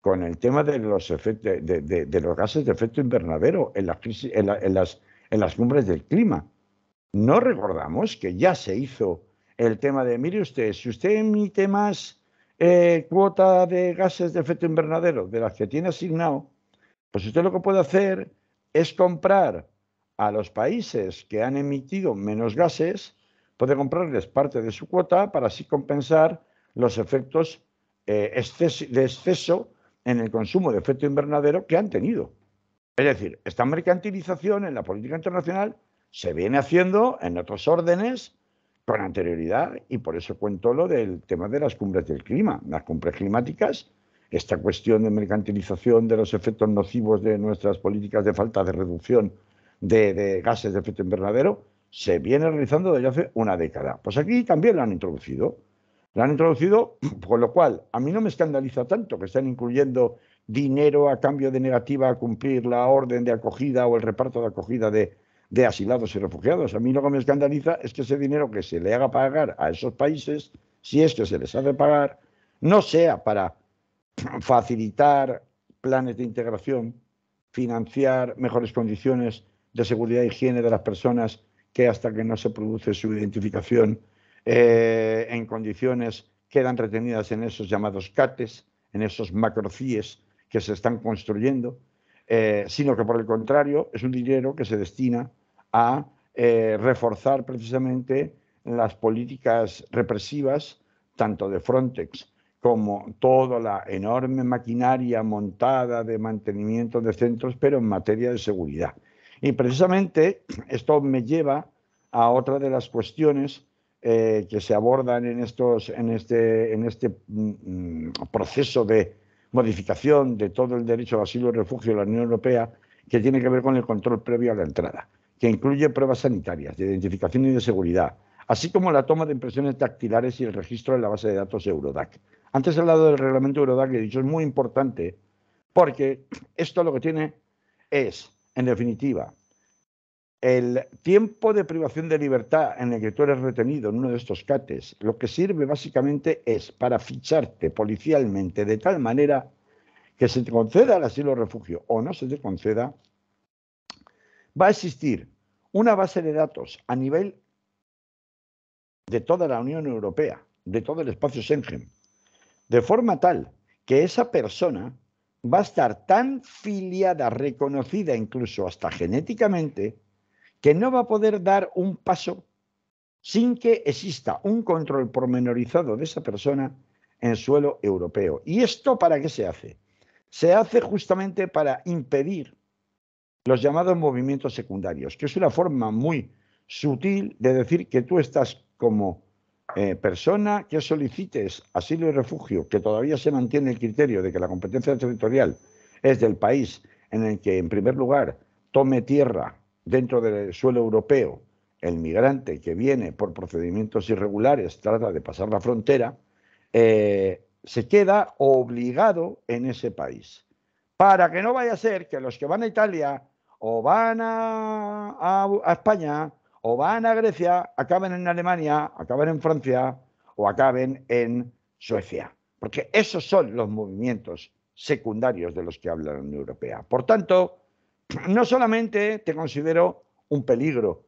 con el tema de los, efectos, de, los gases de efecto invernadero en las, crisis, en las en las cumbres del clima. No recordamos que ya se hizo el tema de, mire usted, si usted emite más eh, cuota de gases de efecto invernadero de las que tiene asignado, pues usted lo que puede hacer es comprar a los países que han emitido menos gases, puede comprarles parte de su cuota para así compensar los efectos eh, de exceso en el consumo de efecto invernadero que han tenido. Es decir, esta mercantilización en la política internacional se viene haciendo en otros órdenes con anterioridad y por eso cuento lo del tema de las cumbres del clima, las cumbres climáticas, esta cuestión de mercantilización de los efectos nocivos de nuestras políticas de falta de reducción de, gases de efecto invernadero, se viene realizando desde hace una década. Pues aquí también lo han introducido. La han introducido, con lo cual a mí no me escandaliza tanto que estén incluyendo dinero a cambio de negativa a cumplir la orden de acogida o el reparto de acogida de, asilados y refugiados. A mí lo que me escandaliza es que ese dinero que se le haga pagar a esos países, si es que se les hace pagar, no sea para facilitar planes de integración, financiar mejores condiciones de seguridad e higiene de las personas que hasta que no se produce su identificación eh, en condiciones quedan retenidas en esos llamados CATES, en esos macrocies que se están construyendo, eh, sino que por el contrario es un dinero que se destina a eh, reforzar precisamente las políticas represivas, tanto de Frontex como toda la enorme maquinaria montada de mantenimiento de centros, pero en materia de seguridad. Y precisamente esto me lleva a otra de las cuestiones eh, que se abordan en, estos, en este, en este mm, mm, proceso de modificación de todo el derecho de asilo y refugio de la Unión Europea que tiene que ver con el control previo a la entrada, que incluye pruebas sanitarias, de identificación y de seguridad, así como la toma de impresiones dactilares y el registro en la base de datos Eurodac. Antes he hablado del reglamento Eurodac, he dicho, es muy importante porque esto lo que tiene es, en definitiva, el tiempo de privación de libertad en el que tú eres retenido en uno de estos cates, lo que sirve básicamente es para ficharte policialmente de tal manera que se te conceda el asilo o refugio o no se te conceda, va a existir una base de datos a nivel de toda la Unión Europea, de todo el espacio Schengen, de forma tal que esa persona va a estar tan filiada, reconocida incluso hasta genéticamente, que no va a poder dar un paso sin que exista un control pormenorizado de esa persona en suelo europeo. ¿Y esto para qué se hace? Se hace justamente para impedir los llamados movimientos secundarios, que es una forma muy sutil de decir que tú estás como eh, persona que solicites asilo y refugio, que todavía se mantiene el criterio de que la competencia territorial es del país en el que, en primer lugar, tome tierra dentro del suelo europeo el migrante que viene por procedimientos irregulares trata de pasar la frontera, eh, se queda obligado en ese país. Para que no vaya a ser que los que van a Italia o van a, a España o van a Grecia acaben en Alemania, acaben en Francia o acaben en Suecia. Porque esos son los movimientos secundarios de los que habla la Unión Europea. Por tanto, no solamente te considero un peligro,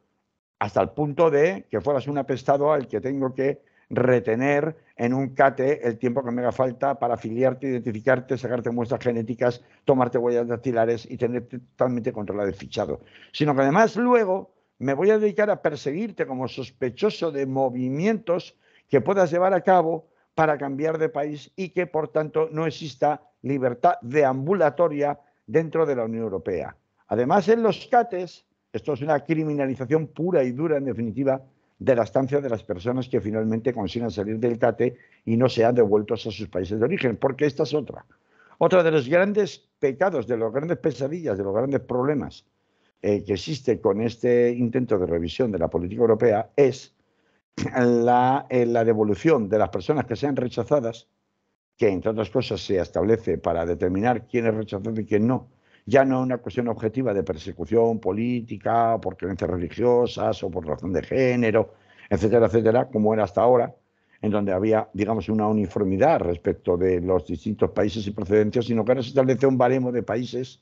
hasta el punto de que fueras un apestado al que tengo que retener en un CATE el tiempo que me haga falta para afiliarte, identificarte, sacarte muestras genéticas, tomarte huellas dactilares y tenerte totalmente controlado y fichado. Sino que además luego me voy a dedicar a perseguirte como sospechoso de movimientos que puedas llevar a cabo para cambiar de país y que por tanto no exista libertad deambulatoria dentro de la Unión Europea. Además, en los CATES, esto es una criminalización pura y dura, en definitiva, de la estancia de las personas que finalmente consiguen salir del CATE y no sean devueltos a sus países de origen, porque esta es otra. Otra de los grandes pecados, de las grandes pesadillas, de los grandes problemas eh, que existe con este intento de revisión de la política europea es eh, la devolución de las personas que sean rechazadas, que entre otras cosas se establece para determinar quién es rechazado y quién no, ya no una cuestión objetiva de persecución política, por creencias religiosas o por razón de género, etcétera, etcétera, como era hasta ahora, en donde había, digamos, una uniformidad respecto de los distintos países y procedencias, sino que ahora se establece un baremo de países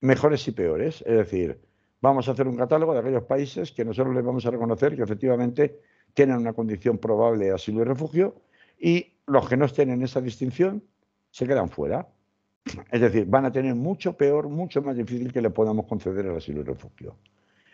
mejores y peores. Es decir, vamos a hacer un catálogo de aquellos países que nosotros les vamos a reconocer que efectivamente tienen una condición probable de asilo y refugio y los que no estén en esa distinción se quedan fuera. Es decir, van a tener mucho peor, mucho más difícil que le podamos conceder el asilo y refugio.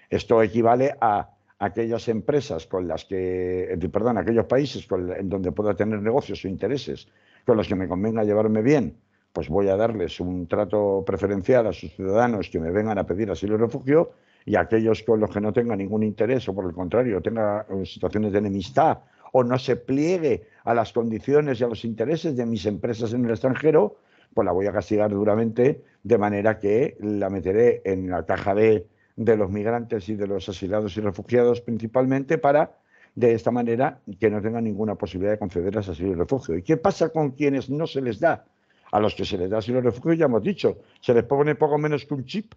Esto equivale a aquellas empresas con las que, perdón, aquellos países en donde pueda tener negocios o intereses con los que me convenga llevarme bien, pues voy a darles un trato preferencial a sus ciudadanos que me vengan a pedir asilo y refugio y aquellos con los que no tenga ningún interés o por el contrario tenga eh, situaciones de enemistad o no se pliegue a las condiciones y a los intereses de mis empresas en el extranjero, pues la voy a castigar duramente, de manera que la meteré en la caja de, de los migrantes y de los asilados y refugiados principalmente para, de esta manera, que no tengan ninguna posibilidad de concederles asilo y refugio. ¿Y qué pasa con quienes no se les da? A los que se les da asilo y refugio, ya hemos dicho, se les pone poco menos que un chip,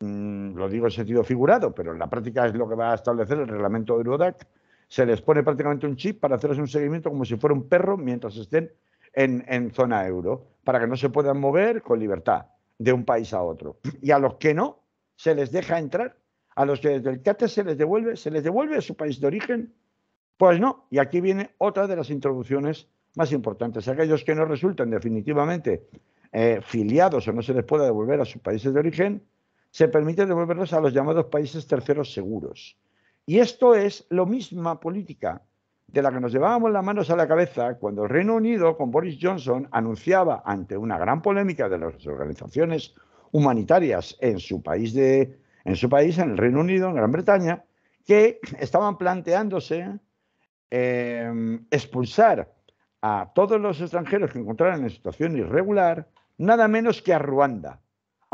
mm, lo digo en sentido figurado, pero en la práctica es lo que va a establecer el reglamento de Eurodac, se les pone prácticamente un chip para hacerles un seguimiento como si fuera un perro mientras estén en, zona euro, para que no se puedan mover con libertad de un país a otro. Y a los que no, se les deja entrar. A los que desde el CATE se les devuelve, se les devuelve a su país de origen. Pues no, y aquí viene otra de las introducciones más importantes. Aquellos que no resultan definitivamente eh, filiados o no se les pueda devolver a sus países de origen, se permite devolverlos a los llamados países terceros seguros. Y esto es lo misma política de la que nos llevábamos las manos a la cabeza cuando el Reino Unido con Boris Johnson anunciaba ante una gran polémica de las organizaciones humanitarias en su país de en su país en el Reino Unido en Gran Bretaña que estaban planteándose em, expulsar a todos los extranjeros que encontraran en situación irregular nada menos que a Ruanda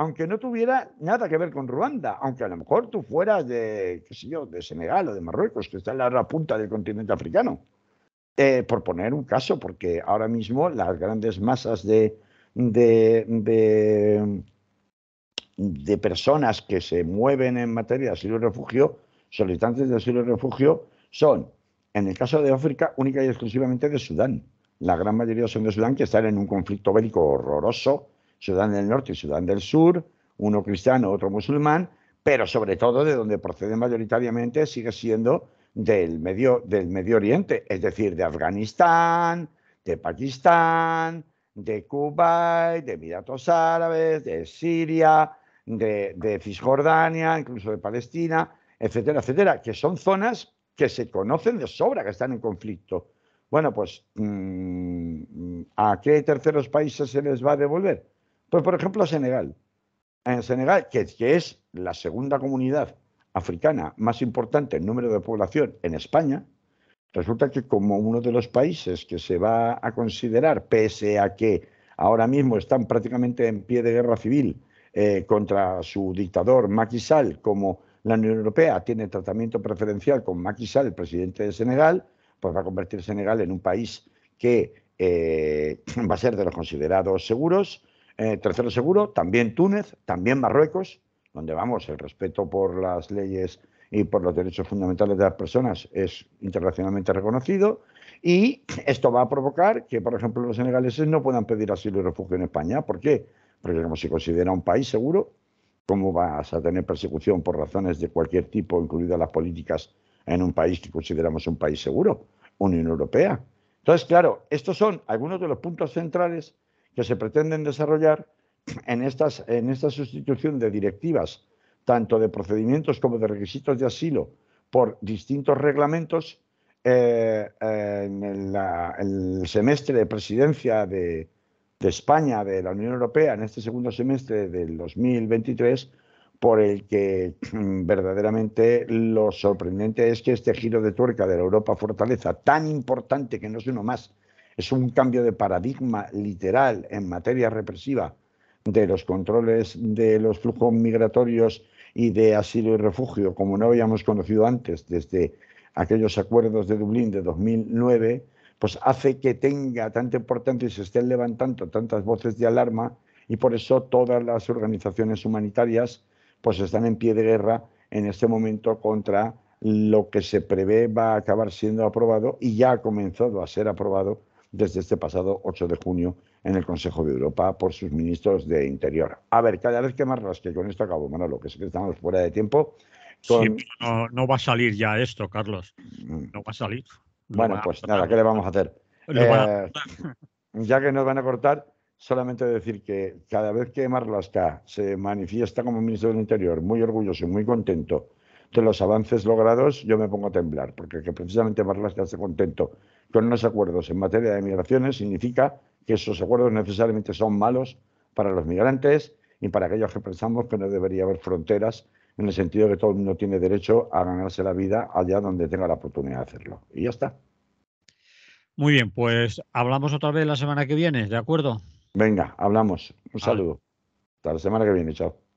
aunque no tuviera nada que ver con Ruanda, aunque a lo mejor tú fueras de, qué sé yo, de Senegal o de Marruecos, que está en la punta del continente africano. Eh, por poner un caso, porque ahora mismo las grandes masas de, de, de, de personas que se mueven en materia de asilo y refugio, solicitantes de asilo y refugio, son, en el caso de África, única y exclusivamente de Sudán. La gran mayoría son de Sudán que están en un conflicto bélico horroroso Sudán del Norte y Sudán del Sur, uno cristiano, otro musulmán, pero sobre todo de donde procede mayoritariamente sigue siendo del Medio, del Medio Oriente, es decir, de Afganistán, de Pakistán, de Kuwait, de Emiratos Árabes, de Siria, de, de Cisjordania, incluso de Palestina, etcétera, etcétera, que son zonas que se conocen de sobra, que están en conflicto. Bueno, pues mm, ¿a qué terceros países se les va a devolver? Pues, por ejemplo, Senegal. En eh, Senegal, que, es la segunda comunidad africana más importante en número de población en España, resulta que como uno de los países que se va a considerar, pese a que ahora mismo están prácticamente en pie de guerra civil eh, contra su dictador Macky Sall, como la Unión Europea tiene tratamiento preferencial con Macky Sall, el presidente de Senegal, pues va a convertir Senegal en un país que eh, va a ser de los considerados seguros, eh, tercero seguro, también Túnez, también Marruecos, donde vamos, el respeto por las leyes y por los derechos fundamentales de las personas es internacionalmente reconocido. Y esto va a provocar que, por ejemplo, los senegaleses no puedan pedir asilo y refugio en España. ¿Por qué? Porque como se considera un país seguro, ¿cómo vas a tener persecución por razones de cualquier tipo, incluidas las políticas, en un país que consideramos un país seguro? Unión Europea. Entonces, claro, estos son algunos de los puntos centrales se pretenden desarrollar en, estas, en esta sustitución de directivas, tanto de procedimientos como de requisitos de asilo, por distintos reglamentos, eh, eh, en el semestre de presidencia de, de, España de la Unión Europea, en este segundo semestre del 2023, por el que mm, verdaderamente lo sorprendente es que este giro de tuerca de la Europa Fortaleza, tan importante que no es uno más, es un cambio de paradigma literal en materia represiva de los controles de los flujos migratorios y de asilo y refugio, como no habíamos conocido antes desde aquellos acuerdos de Dublín de 2009, pues hace que tenga tanta importancia y se estén levantando tantas voces de alarma y por eso todas las organizaciones humanitarias pues están en pie de guerra en este momento contra lo que se prevé va a acabar siendo aprobado y ya ha comenzado a ser aprobado desde este pasado 8 de junio en el Consejo de Europa por sus ministros de Interior. A ver, cada vez que más y con esto acabo, Manolo, que sé que estamos fuera de tiempo. Sí, no, va a salir ya esto, Carlos. Mm. No va a salir. bueno, pues nada, ¿qué le vamos a hacer? Eh, ya que nos van a cortar, solamente decir que cada vez que Marlaska se manifiesta como ministro del Interior, muy orgulloso y muy contento de los avances logrados, yo me pongo a temblar, porque que precisamente Marlaska esté contento con unos acuerdos en materia de migraciones significa que esos acuerdos necesariamente son malos para los migrantes y para aquellos que pensamos que no debería haber fronteras en el sentido de que todo el mundo tiene derecho a ganarse la vida allá donde tenga la oportunidad de hacerlo. Y ya está. Muy bien, pues hablamos otra vez la semana que viene, ¿de acuerdo? Venga, hablamos. Un saludo. Hasta la semana que viene, chao.